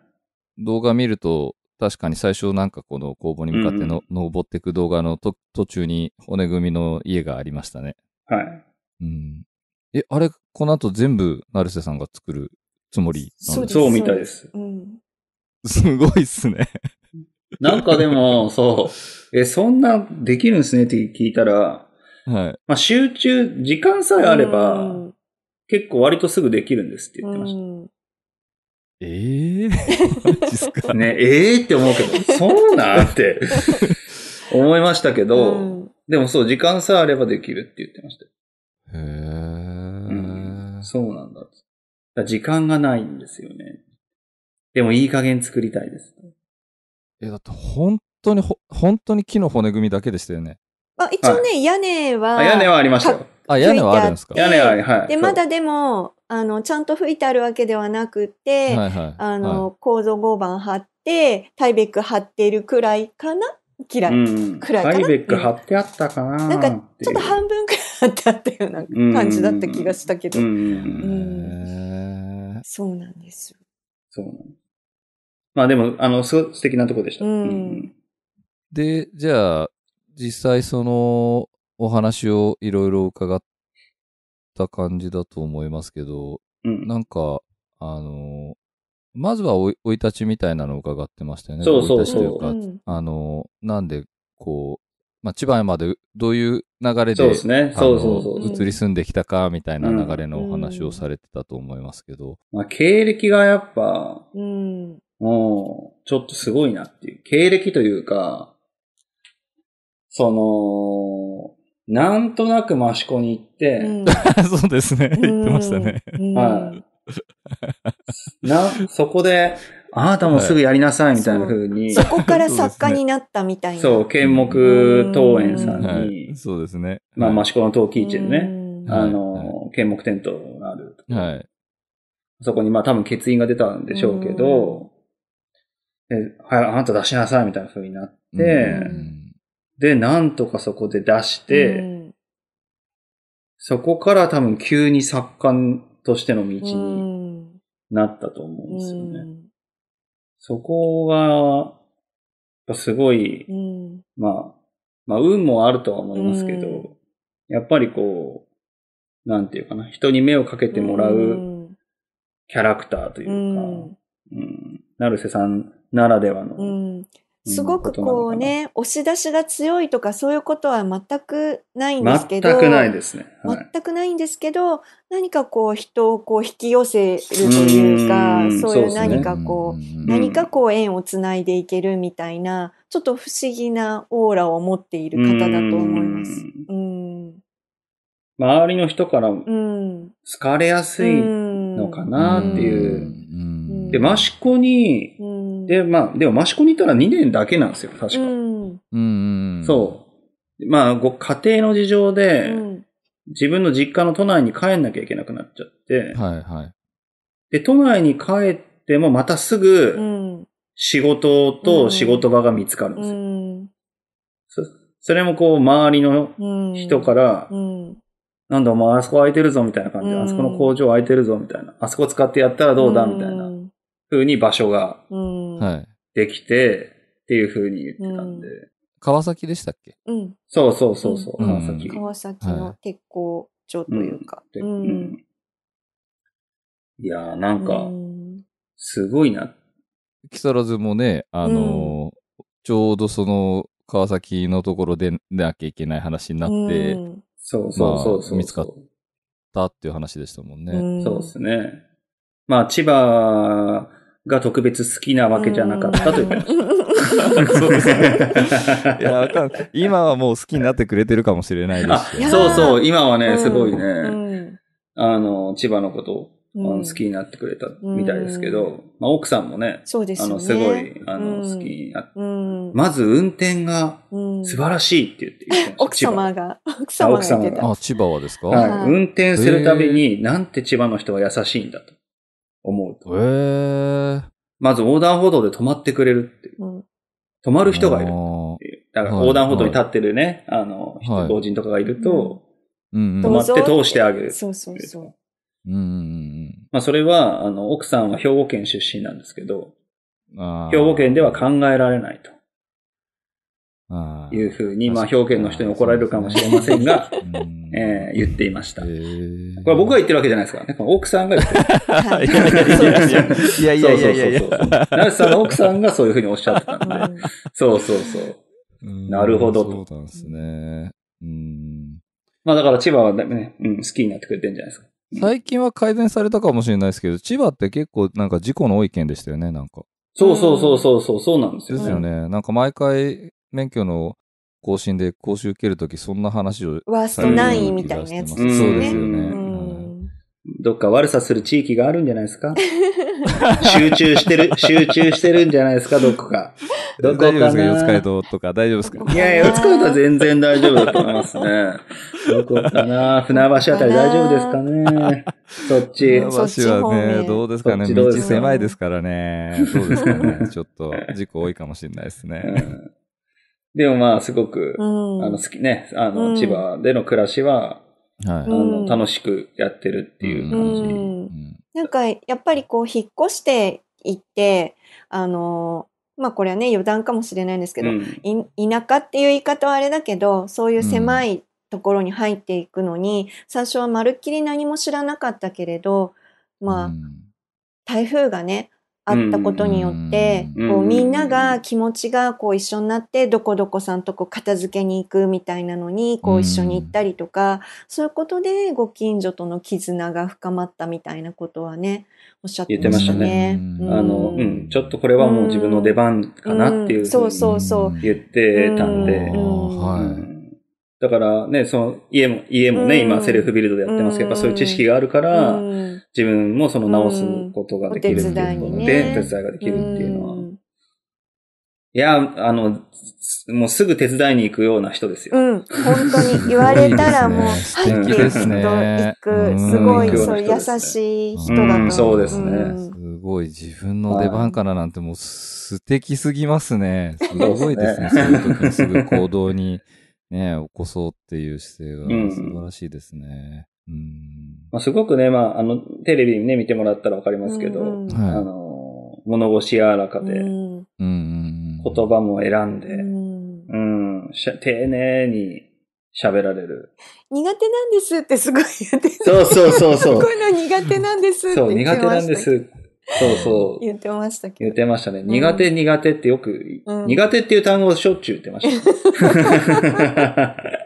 動画見ると、確かに最初なんかこの工房に向かっての、うんうん、登っていく動画のと途中に骨組みの家がありましたね。はい。うん。え、あれ、この後全部、成瀬さんが作るつもりそうそうみたいです。うん。すごいっすねなんかでも、そう、え、そんなできるんすねって聞いたら、はい。まあ集中、時間さえあれば、結構割とすぐできるんですって言ってました。ええで すかね、ええー、って思うけど、そうなんて 思いましたけど、うん、でもそう、時間さえあればできるって言ってました。へえ、うん、そうなんだ。だ時間がないんですよね。でもいい加減作りたいです。え、だって本当にほ、本当に木の骨組みだけでしたよね。あ、一応ね、はい、屋根は。屋根はありましたよ。あ、屋根はあるんですか屋根は、はい。で、まだでも、あの、ちゃんと吹いてあるわけではなくて、はいはい、あの、はい、構造合板貼って、タイベック貼ってるくらいかな嫌い、くらいかな。タイベック貼ってあったかな。なんか、ちょっと半分くらい貼ってあったような感じだった気がしたけど。うん。そうなんですよ。そうなんです。まあでも、あの、すごい素敵なとこでした。うん、で、じゃあ、実際そのお話をいろいろ伺った感じだと思いますけど、うん、なんか、あの、まずは生い立ちみたいなのを伺ってましたよね。そうそうそう。というか、あの、なんで、こう、まあ、千葉までどういう流れで、そうですね。そうそうそう。移り住んできたか、みたいな流れのお話をされてたと思いますけど。うん、まあ、経歴がやっぱ、うん、もう、ちょっとすごいなっていう。経歴というか、その、なんとなく益子に行って、そうですね。言ってましたね。はい。な、そこで、あなたもすぐやりなさいみたいな風に、はい、そ。そこから作家になったみたいな。そう、剣目桃園さんに、そうですね。まあ、益子の陶器市のね、あの、剣目テントがある。はい。そこに、まあ多分欠員が出たんでしょうけど、はい、あなた出しなさいみたいな風になって、で、なんとかそこで出して、うん、そこから多分急に作家としての道になったと思うんですよね。うん、そこが、すごい、まあ、まあ、運もあるとは思いますけど、やっぱりこう、なんていうかな、人に目をかけてもらうキャラクターというか、うん、成瀬さんならではの、うん、すごくこうね、押し出しが強いとかそういうことは全くないんですけど。全くないですね。はい、全くないんですけど、何かこう人をこう引き寄せるというか、うそういう何かこう、うね、何かこう縁をつないでいけるみたいな、ちょっと不思議なオーラを持っている方だと思います。うん周りの人から好かれやすいのかなっていう。で、益子に、で、まあ、でも益子にいたら2年だけなんですよ、確か。うん、そう。まあ、ご家庭の事情で、自分の実家の都内に帰んなきゃいけなくなっちゃって、はいはい。で、都内に帰ってもまたすぐ、仕事と仕事場が見つかるんですよ。うんそそれもこう、周りの人から、うんなんだお前あそこ空いてるぞみたいな感じで、あそこの工場空いてるぞみたいな、あそこ使ってやったらどうだみたいな、風に場所がはい。できて、っていう風に言ってたんで。川崎でしたっけうん。そうそうそうそう、川崎。川崎の鉄工所というか。うんいやーなんか、すごいな。木更津もね、あのー、ちょうどその川崎のところでなきゃいけない話になって、そうそうそうそう、まあ、見つかったっていう話でしたもんね。うん、そうですね。まあ、千葉が特別好きなわけじゃなかったという。そうですね。いや、今はもう好きになってくれてるかもしれないですあ、そうそう、今はね、すごいね、うんあの、千葉のことを、うん、好きになってくれたみたいですけど、まあ、奥さんもね、そうですねあの、すごい、あの、好きになって、まず運転が素晴らしいって言って 言って奥様が、奥様が。あ、千葉はですか、はい、運転するたびに、なんて千葉の人は優しいんだと。思うと。へ、えまず横断歩道で止まってくれるっていう。うん、止まる人がいるいだから横断歩道に立ってるね、はい、あの、人、老人とかがいると、はい、止まって通してあげる、そうそうそう。うん。まあそれは、あの、奥さんは兵庫県出身なんですけど、兵庫県では考えられないと。いうふうに、まあ、表現の人に怒られるかもしれませんが、えー、言っていました。これ僕が言ってるわけじゃないですからね。奥さんが言ってる。いやいやいやいやいや。成瀬さんの奥さんがそういうふうにおっしゃってたんで。そうそうそう。なるほどと。そうなんですね。うんまあだから千葉はね、うん、好きになってくれてるんじゃないですか。最近は改善されたかもしれないですけど、千葉って結構なんか事故の多い県でしたよね、なんか。そうそうそうそうそう、そうなんですよ、ね。ですよね。なんか毎回免許の更新で講習受けるとき、そんな話をワースト9位みたいなやつですね。そうですよね。どっか悪さする地域があるんじゃないですか 集中してる、集中してるんじゃないですか、どこか。どこか大丈夫ですか四街道とか大丈夫ですかいやいや、四街道は全然大丈夫だと思いますね。どこかな船橋あたり大丈夫ですかねそっち。船橋はね、どうですかね道狭いですからね。そうですかね。ちょっと事故多いかもしれないですね。うんでもまあ、すごく、あの、好きね、あの、千葉での暮らしは、はい、あの楽しくやってるっていう感じ。うんなんか、やっぱりこう、引っ越していって、あの、まあこれはね、余談かもしれないんですけど、うん、田舎っていう言い方はあれだけど、そういう狭いところに入っていくのに、うん、最初はまるっきり何も知らなかったけれど、まあ、うん、台風がね、あったことによって、こうみんなが気持ちがこう一緒になって、どこどこさんとこう片付けに行くみたいなのに、こう一緒に行ったりとか、そういうことでご近所との絆が深まったみたいなことはね、おっしゃってましたね。言ってましたね。あの、うん、ちょっとこれはもう自分の出番かなっていううそうそうそう。言ってたんで。はい。だからね、その家も、家もね、今セルフビルドでやってますけど、やっぱそういう知識があるから、自分もその直すことができるっていうので、うん、手伝い、ね、手伝いができるっていうのは。うん、いや、あの、もうすぐ手伝いに行くような人ですよ。うん、本当に言われたらもう、入っていくと行く、すごい、そう優しい人だと思そうですね。すごい、自分の出番からなんてもう素敵すぎますね。すごいですね、そういう時にすぐ行動に。ね、起こそうっていう姿勢が素晴らしいですね。うん、うんまあ、すごくね、まあ、あの、テレビね、見てもらったらわかりますけど、うんうん、あの、物腰柔らかで、うん、言葉も選んで、うん、うん、丁寧に喋られる。苦手なんですってすごい言ってそうそうそうそう。こういうの苦手なんですって言ってました。そう、苦手なんです。そうそう。言ってましたけど。言ってましたね。苦手、苦手ってよく、うん、苦手っていう単語をしょっちゅう言ってました。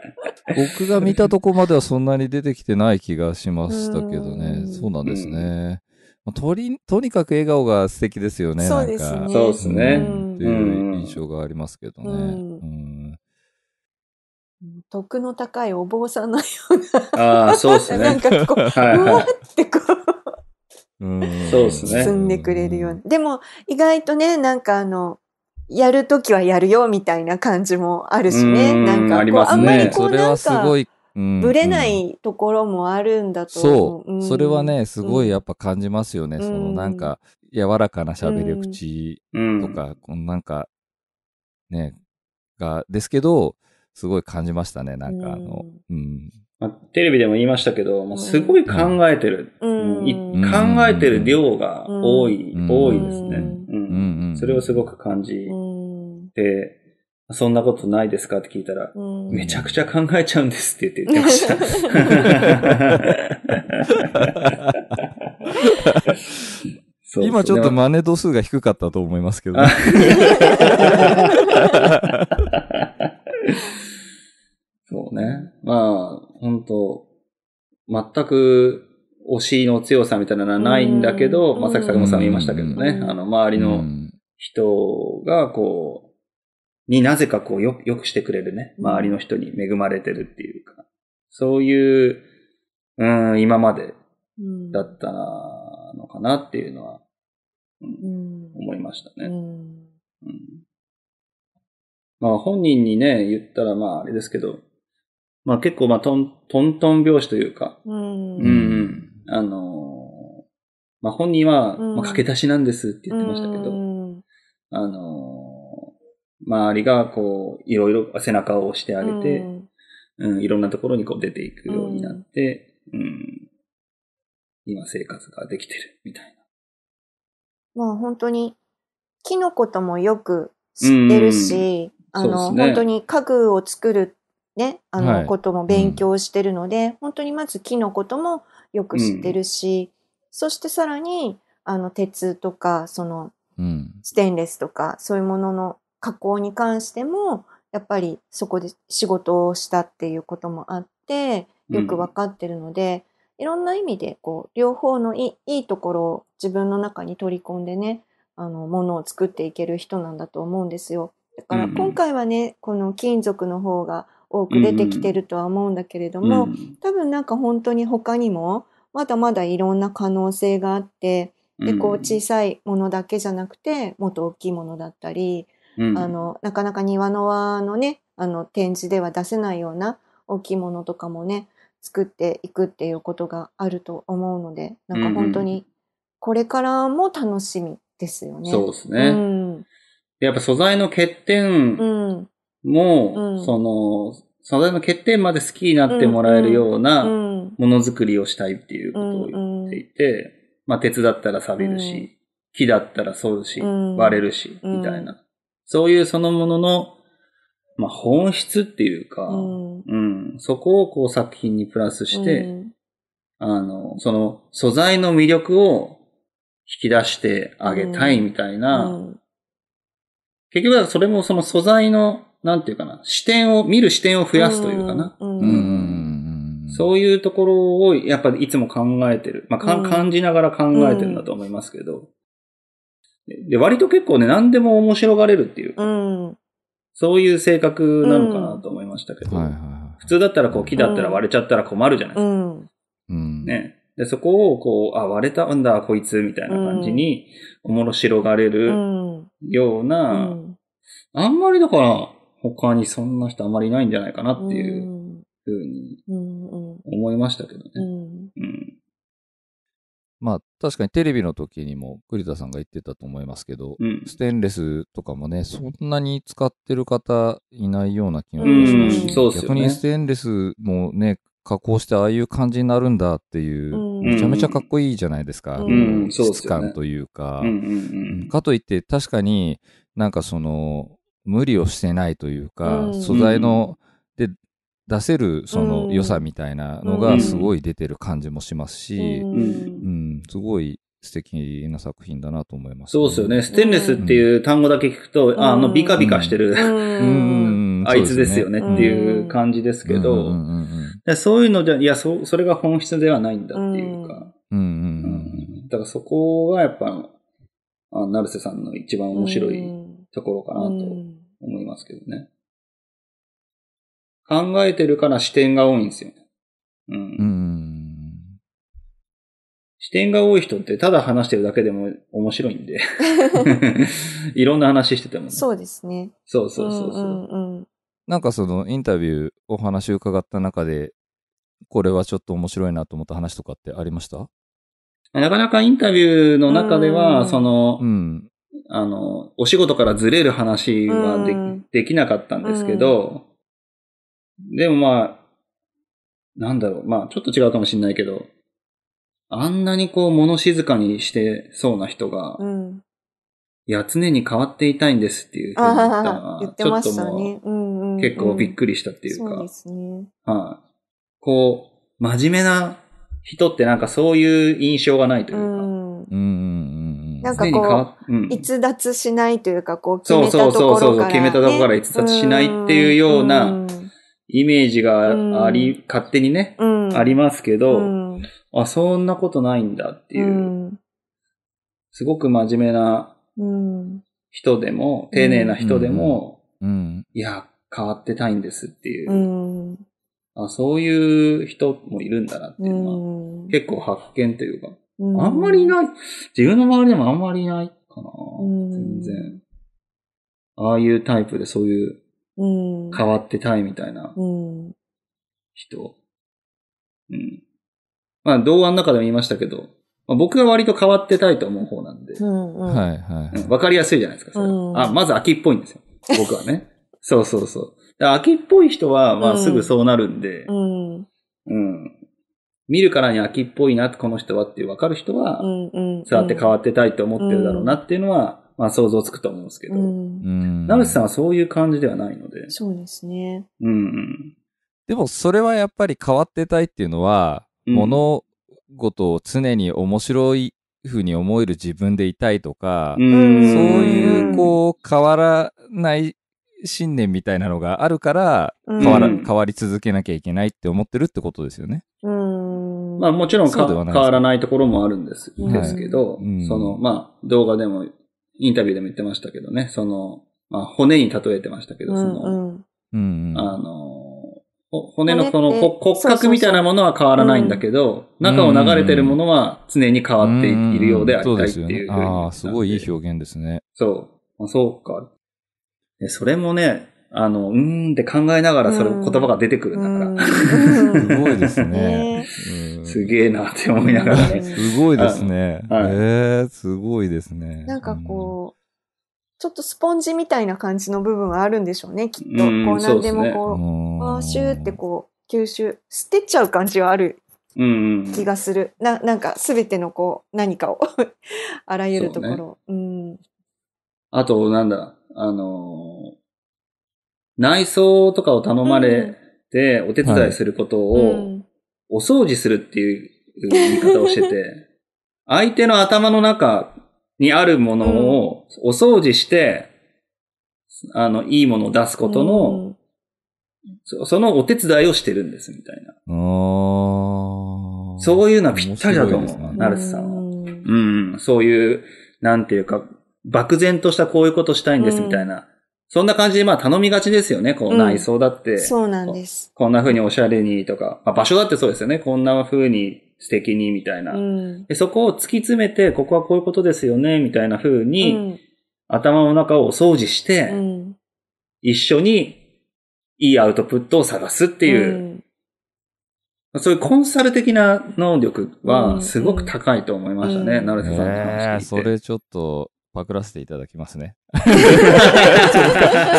僕が見たとこまではそんなに出てきてない気がしましたけどね。そうなんですね。うん、とり、とにかく笑顔が素敵ですよね。そうですね。そうですね。っていう印象がありますけどね。うん徳の高いお坊さんのような。ああ、そうですね。なんかこう、はいはい、うわってこううん。そうですね。進んでくれるように。でも、意外とね、なんかあの、やるときはやるよみたいな感じもあるしね。んなんかこう、あね、あんまりこうなんか、ぶれないところもあるんだとそう、うそれはね、すごいやっぱ感じますよね。うん、そのなんか、柔らかな喋り口とか、うん、なんか、ね、が、ですけど、すごい感じましたね。なんかあの、うん、まあ、テレビでも言いましたけど、まあ、すごい考えてる。うんうん、考えてる量が多い、多いですね、うんそれをすごく感じて、そんなことないですかって聞いたら、めちゃくちゃ考えちゃうんですって言ってました。今ちょっと真似度数が低かったと思いますけど、ね。そうね。まあ、本当全く推しの強さみたいなのはないんだけど、まあ、さきさんも言いましたけどね、あの、周りの人が、こう、になぜかこうよ、よくしてくれるね、周りの人に恵まれてるっていうか、そういう、うん、今までだったのかなっていうのは、うん、思いましたね。うんまあ本人にね、言ったらまああれですけど、まあ結構、まあトン、トントン拍子というか、うん。うん。あのー、まあ本人は、まあ、駆け出しなんですって言ってましたけど、うん、あのー、周りがこう、いろいろ背中を押してあげて、うん、うん、いろんなところにこう出ていくようになって、うん、今生活ができてるみたいな。まあ本当に、キノコともよく知ってるし、あの、本当に家具を作るね、あのことも勉強してるので、はいうん、本当にまず木のこともよく知ってるし、うん、そしてさらに、あの、鉄とか、その、ステンレスとか、そういうものの加工に関しても、やっぱりそこで仕事をしたっていうこともあって、よくわかってるので、うん、いろんな意味で、こう、両方のいいいところを自分の中に取り込んでね、あの、ものを作っていける人なんだと思うんですよ。だから今回はね、この金属の方が多く出てきてるとは思うんだけれども、うん、多分なんか本当に他にもまだまだいろんな可能性があって、で、こう小さいものだけじゃなくて、もっと大きいものだったり、うん、あの、なかなか庭の輪のね、あの展示では出せないような大きいものとかもね、作っていくっていうことがあると思うので、なんか本当にこれからも楽しみですよね。うん、そうですね。うん、やっぱ素材の欠点も、うん、その、サザエの欠点まで好きになってもらえるようなものづくりをしたいっていうことを言っていて、まあ、鉄だったら錆びるし、木だったら反るし、割れるし、みたいな。そういうそのものの、まあ、本質っていうか、うん、そこをこう作品にプラスして、あの、その素材の魅力を引き出してあげたいみたいな、結局はそれもその素材のなんていうかな、視点を、見る視点を増やすというかな。うん。そういうところを、やっぱりいつも考えてる。まあ、感じながら考えてるんだと思いますけど。で、割と結構ね、何でも面白がれるっていう。うんそういう性格なのかなと思いましたけど。普通だったら、こう、木だったら割れちゃったら困るじゃないですか。うん、ね。で、そこを、こう、あ、割れたんだ、こいつ、みたいな感じに、おもしろがれるような、あんまりだから、他にそんな人あまりいないんじゃないかなっていうふうに思いましたけどね。まあ確かにテレビの時にも栗田さんが言ってたと思いますけど、うん、ステンレスとかもね、そんなに使ってる方いないような気がしますし、逆にステンレスもね、加工してああいう感じになるんだっていう、うん、めちゃめちゃかっこいいじゃないですか。うん、質感というか、うんうんうん。かといって確かになんかその、無理をしてないというか、うん、素材の、で出せるその良さみたいなのがすごい出てる感じもしますし、うん、うん、すごい素敵な作品だなと思います、ね、そうですよね。ステンレスっていう単語だけ聞くと、うん、あの、ビカビカしてる、うん、あいつですよねっていう感じですけど、そういうのじゃ、いや、そ、それが本質ではないんだっていうか、だからそこがやっぱ、あ成瀬さんの一番面白いところかなと思いますけどね。考えてるから視点が多いんですよね。うん。うん視点が多い人ってただ話してるだけでも面白いんで いろんな話しててもね。そうですね。そうそうそうそううんうんうん、なんかそのインタビューお話伺った中で、これはちょっと面白いなと思った話とかってありましたなかなかインタビューの中では、その、うん、あの、お仕事からずれる話はで,、できなかったんですけど、でもまあ、なんだろう、まあちょっと違うかもしれないけど、あんなにこう物静かにしてそうな人が、うん、いや、常に変わっていたいんですっていうふうに言ったのは、言ってましたね。うんうん、結構びっくりしたっていうか、そうですね。はい、こう、真面目な人ってなんかそういう印象がないというか、うん、うんなんかこう、うん、逸脱しないというか、こう、決めたところから、ね、そうそうそう、決めたところから逸脱しないっていうようなイメージがあり、勝手にね、ありますけど、あ、そんなことないんだっていう、すごく真面目な人でも、丁寧な人でも、いや、変わってたいんですっていう、あそういう人もいるんだなっていうのは、結構発見というか、あんまりいない。自分の周りでもあんまりいないかな。全然。ああいうタイプでそういう変わってたいみたいな人。うん。まあ動画の中でも言いましたけど、まあ、僕が割と変わってたいと思う方なんで。はいはい。わ、かりやすいじゃないですか、それ、うん、あ、まず秋っぽいんですよ。僕はね。そうそうそう。秋っぽい人は、まあすぐそうなるんで、うん、うん見るからに秋っぽいな、この人はっていう分かる人は、そうやって変わってたいと思ってるだろうなっていうのは、まあ想像つくと思うんですけど、ナルスさんはそういう感じではないので。そうですね。うん、うん。でもそれはやっぱり変わってたいっていうのは、うん、物事を常に面白いふうに思える自分でいたいとか、そういうこう変わらない信念みたいなのがあるから変わら、変わり続けなきゃいけないって思ってるってことですよね。うんまあもちろん変わらないところもあるんです,、ですけど、うん、その、まあ動画でも、インタビューでも言ってましたけどね、その、まあ骨に例えてましたけど、その、うんうん、あの、骨のこの骨格みたいなものは変わらないんだけど、中を流れてるものは常に変わっているようでありたいっていう、ううね、ああ、すごいいい表現ですね。そう。あそうか。それもね、あの、うーんって考えながらそれ、言葉が出てくるんだから。すごいですね。すげえなって思いながらね。すごいですね。ええすごいですね。なんかこう、ちょっとスポンジみたいな感じの部分はあるんでしょうね、きっと。こう何でもこう、あシューってこう、吸収、捨てちゃう感じはある気がする。な、なんかすべてのこう、何かを あらゆるところ。う,、ん。あと、なんだ、あの内装とかを頼まれて、お手伝いすることを、お掃除するっていう言い方をしてて、相手の頭の中にあるものをお掃除して、あの、いいものを出すことの、そのお手伝いをしてるんです、みたいな。そういうのはぴったりだと思う、ナルスさんは。うん、そういう、なんていうか、漠然としたこういうことしたいんです、みたいな。そんな感じで、まあ頼みがちですよね。こう、内装だって、うん、そうなんです。こんな風におしゃれにとか、まあ、場所だってそうですよね。こんな風に素敵にみたいな、うん、で。そこを突き詰めて、ここはこういうことですよね、みたいな風に、うん、頭の中をお掃除して、うん、一緒にいいアウトプットを探すっていう、そういうコンサル的な能力はすごく高いと思いましたね、なう、瀬、ん、さんの話いて。それちょっとパクらせていただきますね。そ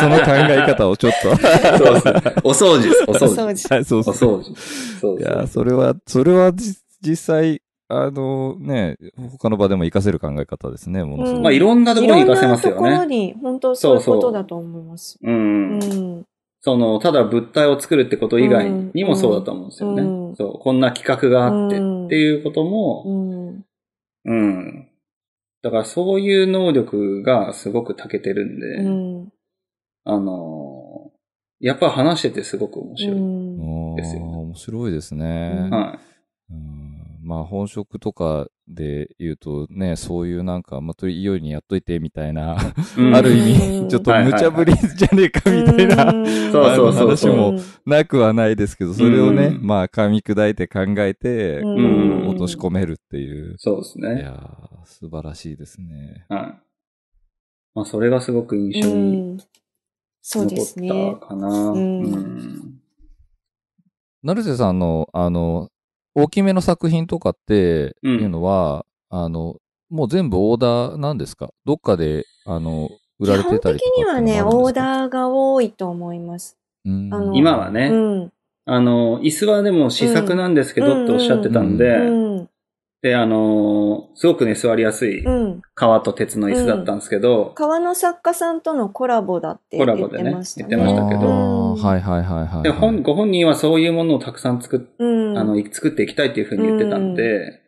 の考え方をちょっとそうですね。お掃除です。お掃除。はい、そうそう。お掃除。いや、それは、それは実際、あのね、他の場でも活かせる考え方ですね、ものすごい。まあ、いろんなところに活かせますよね。いろんなところに、本当そういうことだと思います。そうそううん。うんその、ただ物体を作るってこと以外にもそうだと思うんですよね。うん、そう、こんな企画があってっていうことも、うん、うんだからそういう能力がすごく長けてるんで、うん、あの、やっぱ話しててすごく面白いですよ、ね、面白いですね。はい。まあ本職とかで言うとね、そういうなんか、まあ、といいようにやっといてみたいな、ある意味、ちょっと無茶ぶりじゃねえかみたいな、そそうう話もなくはないですけど、それをね、まあ、噛み砕いて考えて、うん、落とし込めるっていう。そうですね。いや素晴らしいですね。はい。まあ、それがすごく印象に残ったかな。うんなるせさんの、あの、大きめの作品とかっていうのは、うん、あの、もう全部オーダーなんですかどっかで、あの、売られてたり基本的にはね、オーダーが多いと思います。今はね、うん、あの、椅子はでも試作なんですけどっておっしゃってたんで、うんで、あのー、すごくね、座りやすい、革と鉄の椅子だったんですけど、うん、革の作家さんとのコラボだって言ってましたね。コラボでね、言ってましたけど、はいはいはいはい、で本。ご本人はそういうものをたくさん作っ、うん、あの作っていきたいっていうふうに言ってたんで、うん、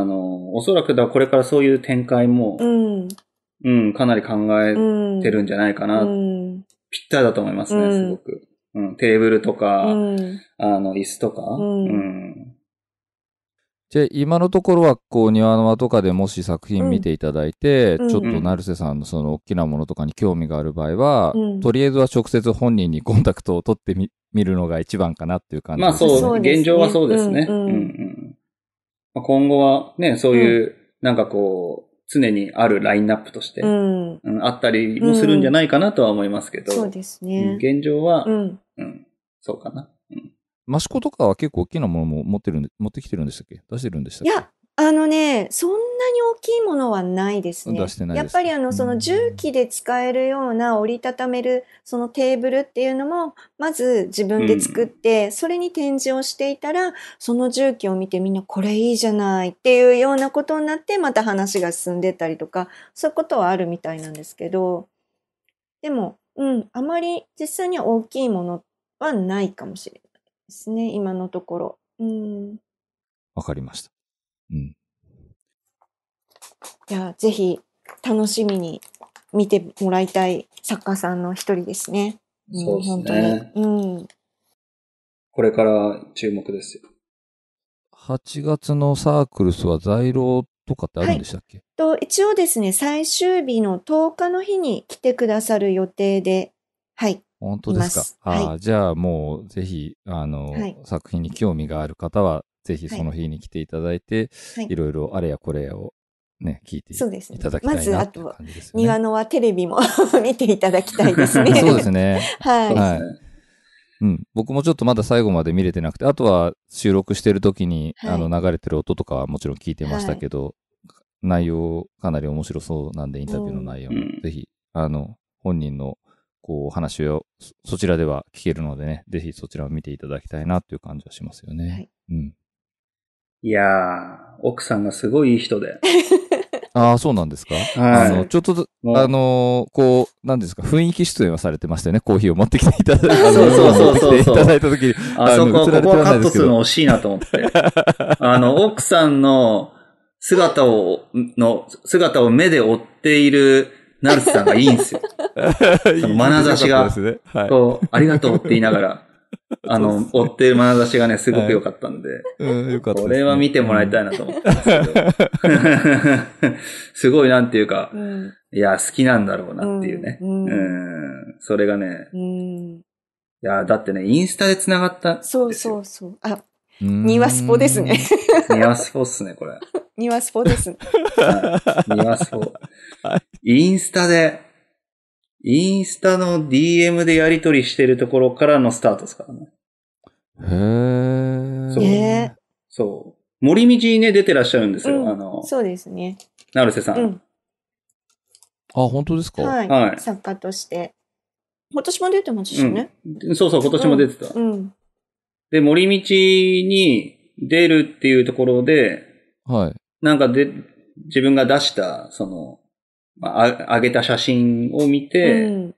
あのおそらくだこれからそういう展開も、うん、うん、かなり考えてるんじゃないかな、ぴったりだと思いますね、すごく。うん、テーブルとか、あの、椅子とか、うんで、今のところは、こう、庭の間とかでもし作品見ていただいて、うん、ちょっと成瀬さんのその大きなものとかに興味がある場合は、うん、とりあえずは直接本人にコンタクトを取ってみ、るのが一番かなっていう感じです。まあそう、現状はそうですね。今後はね、そういう、なんかこう、常にあるラインナップとして、うん、あったりもするんじゃないかなとは思いますけど、そうですね。現状は、うん、そうかな。うん益子とかは結構大きなものも持ってるんで、持ってきてるんでしたっけ出してるんでしたっけいや、あのね、そんなに大きいものはないですね。出してないやっぱりあの、その重機で使えるような折りたためる、そのテーブルっていうのも、まず自分で作って、うん、それに展示をしていたら、その重機を見てみんなこれいいじゃないっていうようなことになって、また話が進んでたりとか、そういうことはあるみたいなんですけど、でも、うん、あまり実際には大きいものはないかもしれない。ですね、今のところ。うん。わかりました。うん。いや、ぜひ楽しみに見てもらいたい作家さんの一人ですね。そうですね。うん。うん、これから注目ですよ。8月のサークルスは在廊とかってあるんでしたっけ、はい、と一応ですね、最終日の10日の日に来てくださる予定で、はい。本当ですか。あ、はい、じゃあもうぜひ、あの、はい、作品に興味がある方は、ぜひその日に来ていただいて、はい、いろいろあれやこれやをね、聞いていただきたいな、ね、まず、あと、庭のはテレビも 見ていただきたいですね。そうですね。はい、はい。うん。僕もちょっとまだ最後まで見れてなくて、あとは収録してる時に、はい、あの、流れてる音とかはもちろん聞いてましたけど、はい、内容かなり面白そうなんで、インタビューの内容、うん、ぜひ、あの、本人のこう、話をそちらでは聞けるのでね、ぜひそちらを見ていただきたいなという感じはしますよね。はい、うん。いやー、奥さんがすごいいい人で。ああ、そうなんですか、はい、あの、ちょっと、あのー、こう、なんですか、雰囲気出演はされてましたよね。コーヒーを持ってきていただいた。そうそうそうそう。いただいた時に。あそこ、ここカットするの惜しいなと思って。あの、奥さんの姿を、の、姿を目で追っているナルスさんがいいんですよ。眼差しが、ねはい、ありがとうって言いながら、あの、追ってる眼差しがね、すごく良かったんで、はいうんね、これは見てもらいたいなと思ったんですけど、すごいなんていうか、うん、いや、好きなんだろうなっていうね。うん、んそれがね、いや、だってね、インスタで繋がったそうそうそう。あ、庭スポですね。庭スポっすね、これ。庭スポですね。庭スポ。インスタで、インスタの DM でやりとりしてるところからのスタートですからね。へそう、えー。そう。森道にね、出てらっしゃるんですよ。うん、あの、そうですね。成瀬さん。うん、あ、本当ですか、はい、はい。作家として。今年も出てますしね、うん、そうそう、今年も出てた。うん。で、森道に出るっていうところで、はい。なんかで、自分が出した、その、まあ、あげた写真を見て、うん、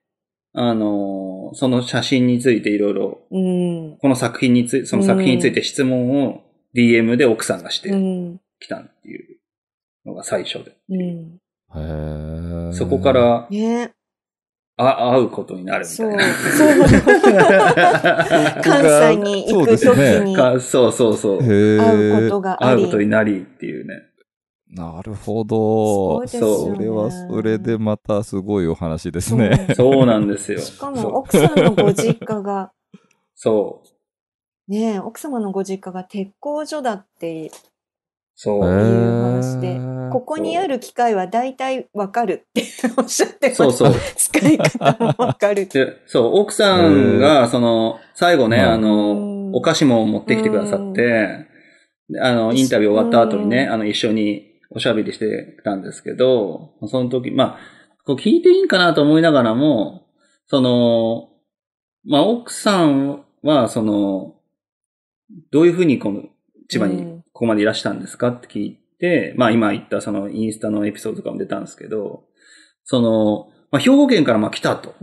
あの、その写真についていろいろ、うん、この作品について、その作品について質問を DM で奥さんがしてきたっていうのが最初で。うん、へそこから、あ会うことになるみたいな。そう。そう 関西に行くときにそう、そうそうそう会うことがあり。会うことになりっていうね。なるほど。そう、ね。それは、それでまたすごいお話ですね。そうなんですよ。しかも、奥さんのご実家が。そう。ねえ、奥様のご実家が鉄工所だってそう。いう話で。ここにある機械は大体わかるっておっしゃってました。そうそう。使い方もわかるって。そう、奥さんが、その、最後ね、あの、お菓子も持ってきてくださって、あの、インタビュー終わった後にね、あの、一緒におしゃべりしてたんですけど、その時、まあ、こう聞いていいんかなと思いながらも、その、まあ、奥さんは、その、どういうふうにこの、千葉にここまでいらしたんですかって聞いて、まあ今言ったそのインスタのエピソードとかも出たんですけど、その、まあ兵庫県からまあ来たと、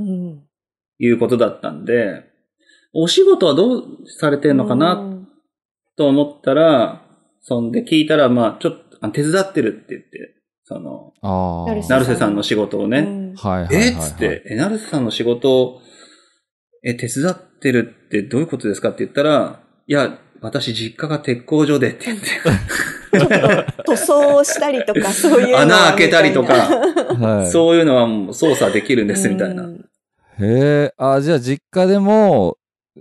いうことだったんで、お仕事はどうされてんのかなと思ったら、そんで聞いたら、まあちょっと手伝ってるって言って、その、成瀬さんの仕事をね、うん、えっつって、え、成瀬さんの仕事を、え、手伝ってるってどういうことですかって言ったら、いや、私実家が鉄工所でって言って。塗装をしたりとか、そういう穴開けたりとか、はい、そういうのは操作できるんです、みたいな。へえ、あ、じゃあ実家でも、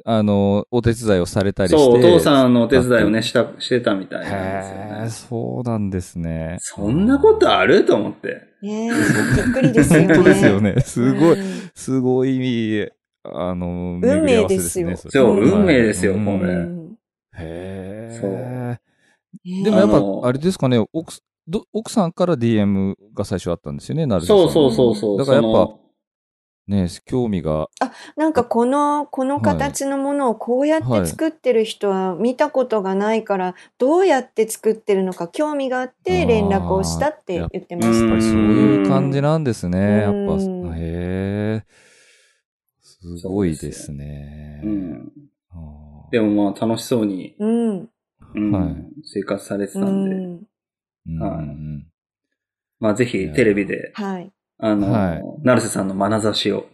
あの、お手伝いをされたりして。そう、お父さんのお手伝いをね、した、してたみたいなね。へそうなんですね。そんなことあると思って。ええ、びっくりですよね。本当ですよね。すごい、すごい、あの、運命ですよ。そう、運命ですよ、これ。へえ。でもやっぱ、あれですかね、奥奥さんから DM が最初あったんですよね、なるそうそうそうそう。だからやっぱ、ね、興味が。あ、なんかこの、この形のものをこうやって作ってる人は見たことがないから、はい、どうやって作ってるのか興味があって連絡をしたって言ってました。やっぱりそういう感じなんですね。やっぱ、へえ。すごいですね。うすねうん。でもまあ楽しそうに、はい、生活されてたんで、はい、まあぜひテレビで、あの、はい、成瀬さんの眼差しを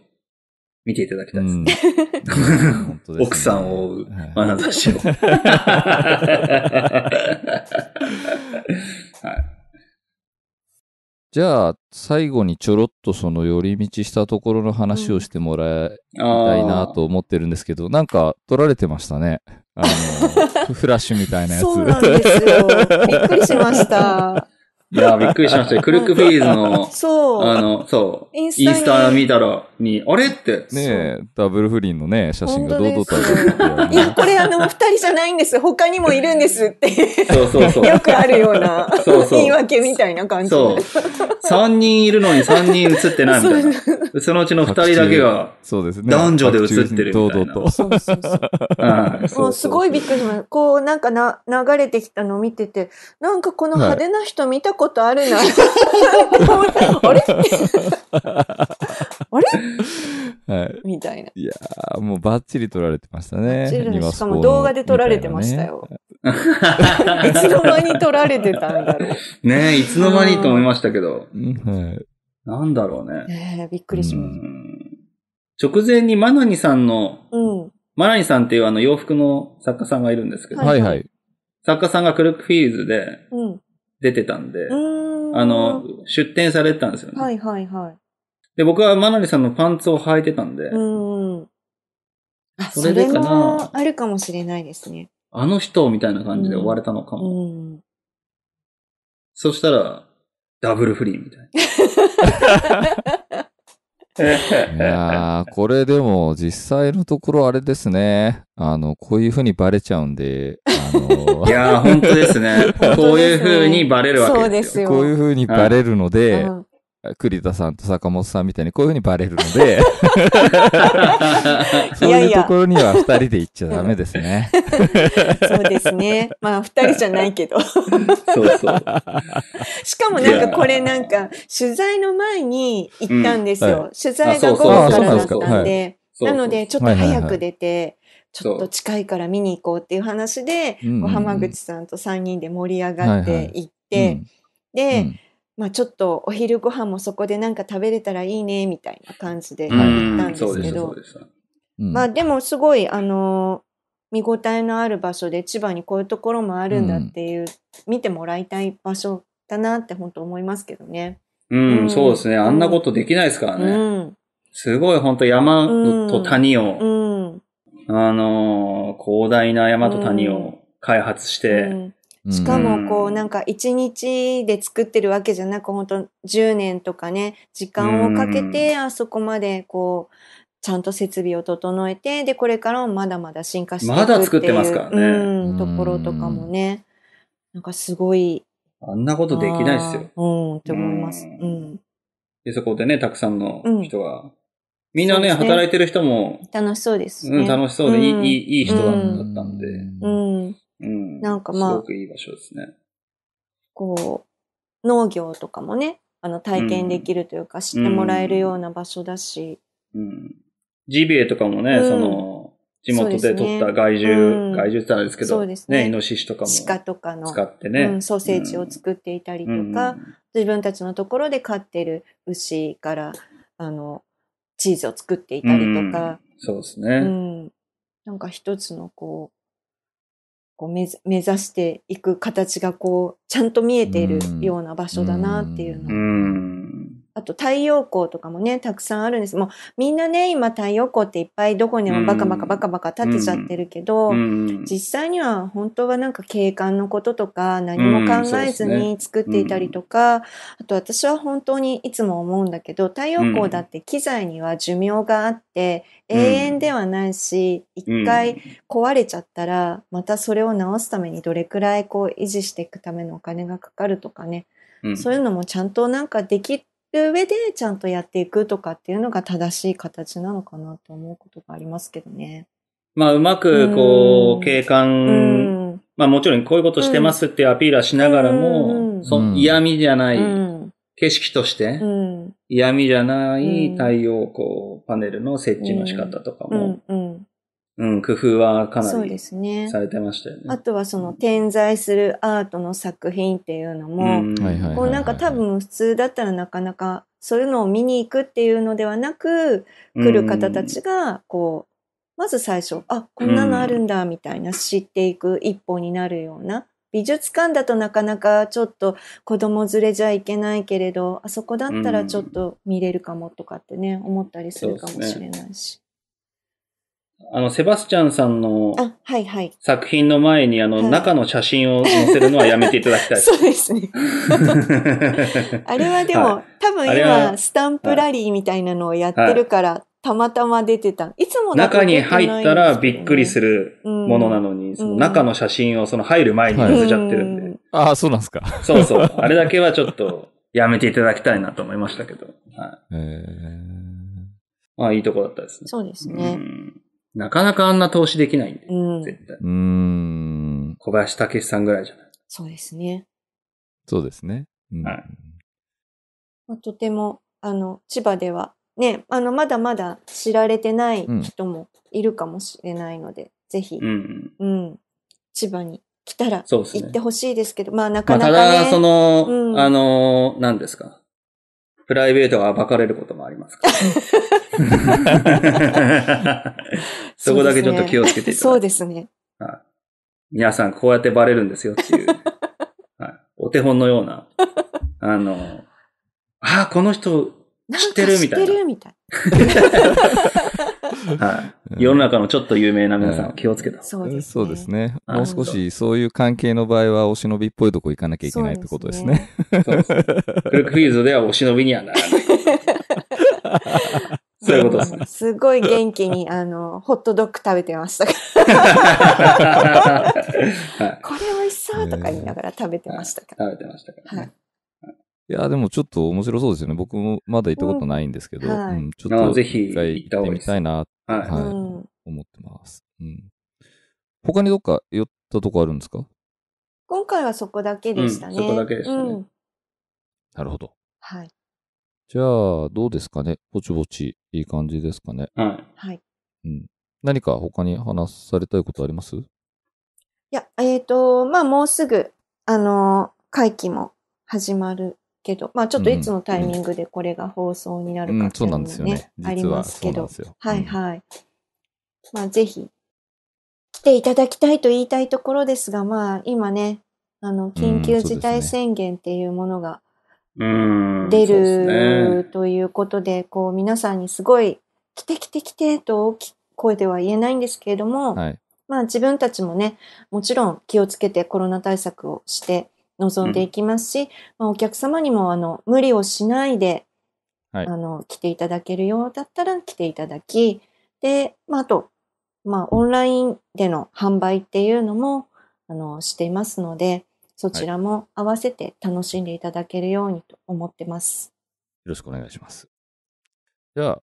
見ていただきたいです。ね、奥さんを追う眼差しを。はいじゃあ、最後にちょろっとその寄り道したところの話をしてもらいたいなと思ってるんですけど、うん、なんか取られてましたね。あの、フラッシュみたいなやつ。そうなんですよ。びっくりしました。いや、びっくりしました。クルックフィーズの、そう。あの、そう。インスタ見たら、に、あれって。ねダブル不倫のね、写真が堂々とある。いや、これあの、二人じゃないんです。他にもいるんですってそうそうそう。よくあるような、そうそう言い訳みたいな感じ。そう。三人いるのに三人写ってないみたいな。そのうちの二人だけが、そうですね。男女で写ってるみたいな。そうそうそう。もうすごいびっくりしました。こう、なんかな、流れてきたのを見てて、なんかこの派手な人見たことあるな。あれ あれ、はい、みたいな。いやもうバッチリ撮られてましたね。しかも動画で撮られてましたよ。いつの間に撮られてたんだろう。ねえ、いつの間にと思いましたけど。なんだろうね。えー、びっくりしました。直前にマナニさんの、うん、マナニさんっていうあの洋服の作家さんがいるんですけど、はいはい、作家さんがクルックフィールズで、うん出てたんで、んあの、出展されてたんですよね。はいはいはい。で、僕はマナリさんのパンツを履いてたんで、うん。あ、それでかなあるかもしれないですね。あの人みたいな感じで追われたのかうも。ん。そしたら、ダブルフリーみたい いやー、これでも実際のところあれですね。あの、こういう風にバレちゃうんで、いや本当ですね。こういう風にバレるわけですよ。こういう風にバレるので、うん栗田さんと坂本さんみたいにこういうふうにバレるので そういうところには二人で行っちゃダメですね。そうですね。まあ二人じゃないけど。そうそう。しかもなんかこれなんか取材の前に行ったんですよ。うんはい、取材が午後からだったんで。なのでちょっと早く出て、ちょっと近いから見に行こうっていう話で、う浜口さんと3人で盛り上がって行って、で、まあ、ちょっとお昼ご飯もそこでなんか食べれたらいいねみたいな感じで行ったんですけど、でもすごいあの見応えのある場所で千葉にこういうところもあるんだっていう、見てもらいたい場所だなって本当思いますけどね。うん、そうですね。あんなことできないですからね。すごい本当山と谷をあのー、広大な山と谷を開発して、うん、しかもこうなんか一日で作ってるわけじゃなく本当10年とかね時間をかけてあそこまでこうちゃんと設備を整えてでこれからもまだまだ進化していくっていうまだ作ってますからね、うん、ところとかもねなんかすごいあんなことできないですよ。うん、って思います。うん。で、そこでね、たくさんの人がみんなね、ね働いてる人も。楽しそうです、ね、うん、楽しそうで、いい、うん、いい、いい人だったんで。うん。うん。なんかまあ。すごくいい場所ですね。こう、農業とかもね、あの、体験できるというか、知ってもらえるような場所だし。うん。ジビエとかもね、その、地元で取った害獣、害獣ってあれですけど、そうですね。イノシシとかも。鹿とかの。使ってね。うん、ソーセージを作っていたりとか、自分たちのところで飼ってる牛から、あの、チーズを作っていたりとか、うん、そうですね、うん、なんか一つのこうこう目指していく形がこうちゃんと見えているような場所だなっていうのを、うんあと太陽光とかもね、たくさんあるんです。もうみんなね、今太陽光っていっぱいどこにもバカバカバカバカ立てちゃってるけど、実際には本当はなんか景観のこととか何も考えずに作っていたりとか、ね、あと私は本当にいつも思うんだけど、太陽光だって機材には寿命があって、永遠ではないし、一回壊れちゃったら、またそれを直すためにどれくらいこう維持していくためのお金がかかるとかね、そういうのもちゃんとなんかできる上でちゃんとやっていくとかっていうのが正しい形なのかなと思うことがありますけどね。まあ、うまく、こう、景観、まあ、もちろんこういうことしてますってアピールはしながらも、嫌味じゃない、景色として、嫌味じゃない太陽光パネルの設置の仕方とかも、うん、工夫はかなりされてましたよね。ねあとはその点在するアートの作品っていうのも、こうなんか多分普通だったらなかなかそういうのを見に行くっていうのではなく、来る方たちがこう、まず最初、あ、こんなのあるんだみたいな知っていく一歩になるような。美術館だとなかなかちょっと子供連れじゃいけないけれど、あそこだったらちょっと見れるかもとかってね、思ったりするかもしれないし。あの、セバスチャンさんの作品の前に、あの、はい、中の写真を載せるのはやめていただきたい。そうですね。あれはでも、はい、多分今、スタンプラリーみたいなのをやってるから、はい、たまたま出てた。いつも、中に入ったらびっくりするものなのに、その中の写真をその入る前に載せちゃってるんで。ああ、そうなんですか。そうそう。あれだけはちょっとやめていただきたいなと思いましたけど。はい、まあ、いいとこだったですね。そうですね。うんなかなかあんな投資できないんで、うん、絶対。うん。小林武さんぐらいじゃない。そうですね。そうですね。はい。まあ、とても、あの、千葉では、ね、あの、まだまだ知られてない人もいるかもしれないので、ぜひ、うん、うん、千葉に来たら行ってほしいですけど、まあ、なかなか、ただ、その、あの、何ですか。プライベートが暴かれることもありますから、そこだけちょっと気をつけていただいそうですね。皆さん、こうやってバレるんですよっていう、はい、お手本のような、あの、ああ、この人知ってるみたいな。知ってるみたい はい。世の中のちょっと有名な皆さんを気をつけた、そうですね。もう少しそういう関係の場合はお忍びっぽいとこ行かなきゃいけないってことですね。クルクフィーズではお忍びにはならない。そういうことですね。すごい元気に、あの、ホットドッグ食べてましたから。これ美味しそうとか言いながら食べてましたから。食べてましたからね。はいいや、でもちょっと面白そうですよね。僕もまだ行ったことないんですけど、うん、はいうん、ちょっとぜひ一回行ってみたいな、はい、はいうん、思ってます、うん。他にどっか寄ったとこあるんですか今回はそこだけでしたね。そこだけでしたね。なるほど。はい。じゃあ、どうですかね。ぼちぼち、いい感じですかね。はい。はい。うん。何か他に話されたいことありますいや、えっ、ー、と、まあ、もうすぐ、あの会期も始まるけど、まあ、ちょっといつのタイミングでこれが放送になるかっていうのも、ねうんうん、そうなんですよね。ありますけど。はいはい。まあ、ぜひ、来ていただきたいと言いたいところですが、まあ、今ね、あの、緊急事態宣言っていうものが出るということで、こう皆さんにすごい、来て来て来てと大きい声では言えないんですけれども、はい、まあ自分たちもね、もちろん気をつけてコロナ対策をして臨んでいきますし、うん、まあ、お客様にもあの無理をしないで、はい、あの来ていただけるようだったら来ていただき、で、まあ、あと、まあ、オンラインでの販売っていうのも、あの、していますので、そちらも合わせて楽しんでいただけるようにと思ってます。よろしくお願いします。じゃあ、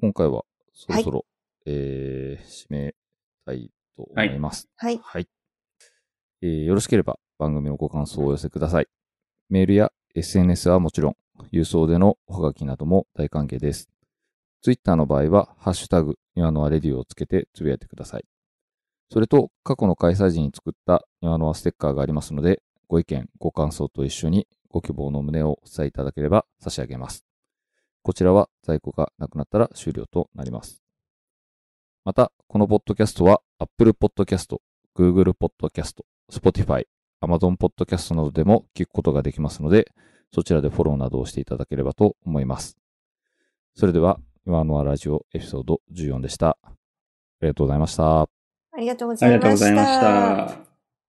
今回はそろそろ、はい、えー、締めたいと思います。はい。はい、えー、よろしければ番組のご感想をお寄せください。メールや SNS はもちろん、郵送でのおはがきなども大歓迎です。Twitter の場合は、ハッシュタグ、今のアレディをつけてつぶやいてください。それと、過去の開催時に作った今のアステッカーがありますので、ご意見、ご感想と一緒にご希望の旨をお伝えいただければ差し上げます。こちらは在庫がなくなったら終了となります。また、このポッドキャストは Apple Podcast、Google Podcast、Spotify、Amazon Podcast などでも聞くことができますので、そちらでフォローなどをしていただければと思います。それでは、今のはラジオエピソード14でした。ありがとうございました。ありがとうございました。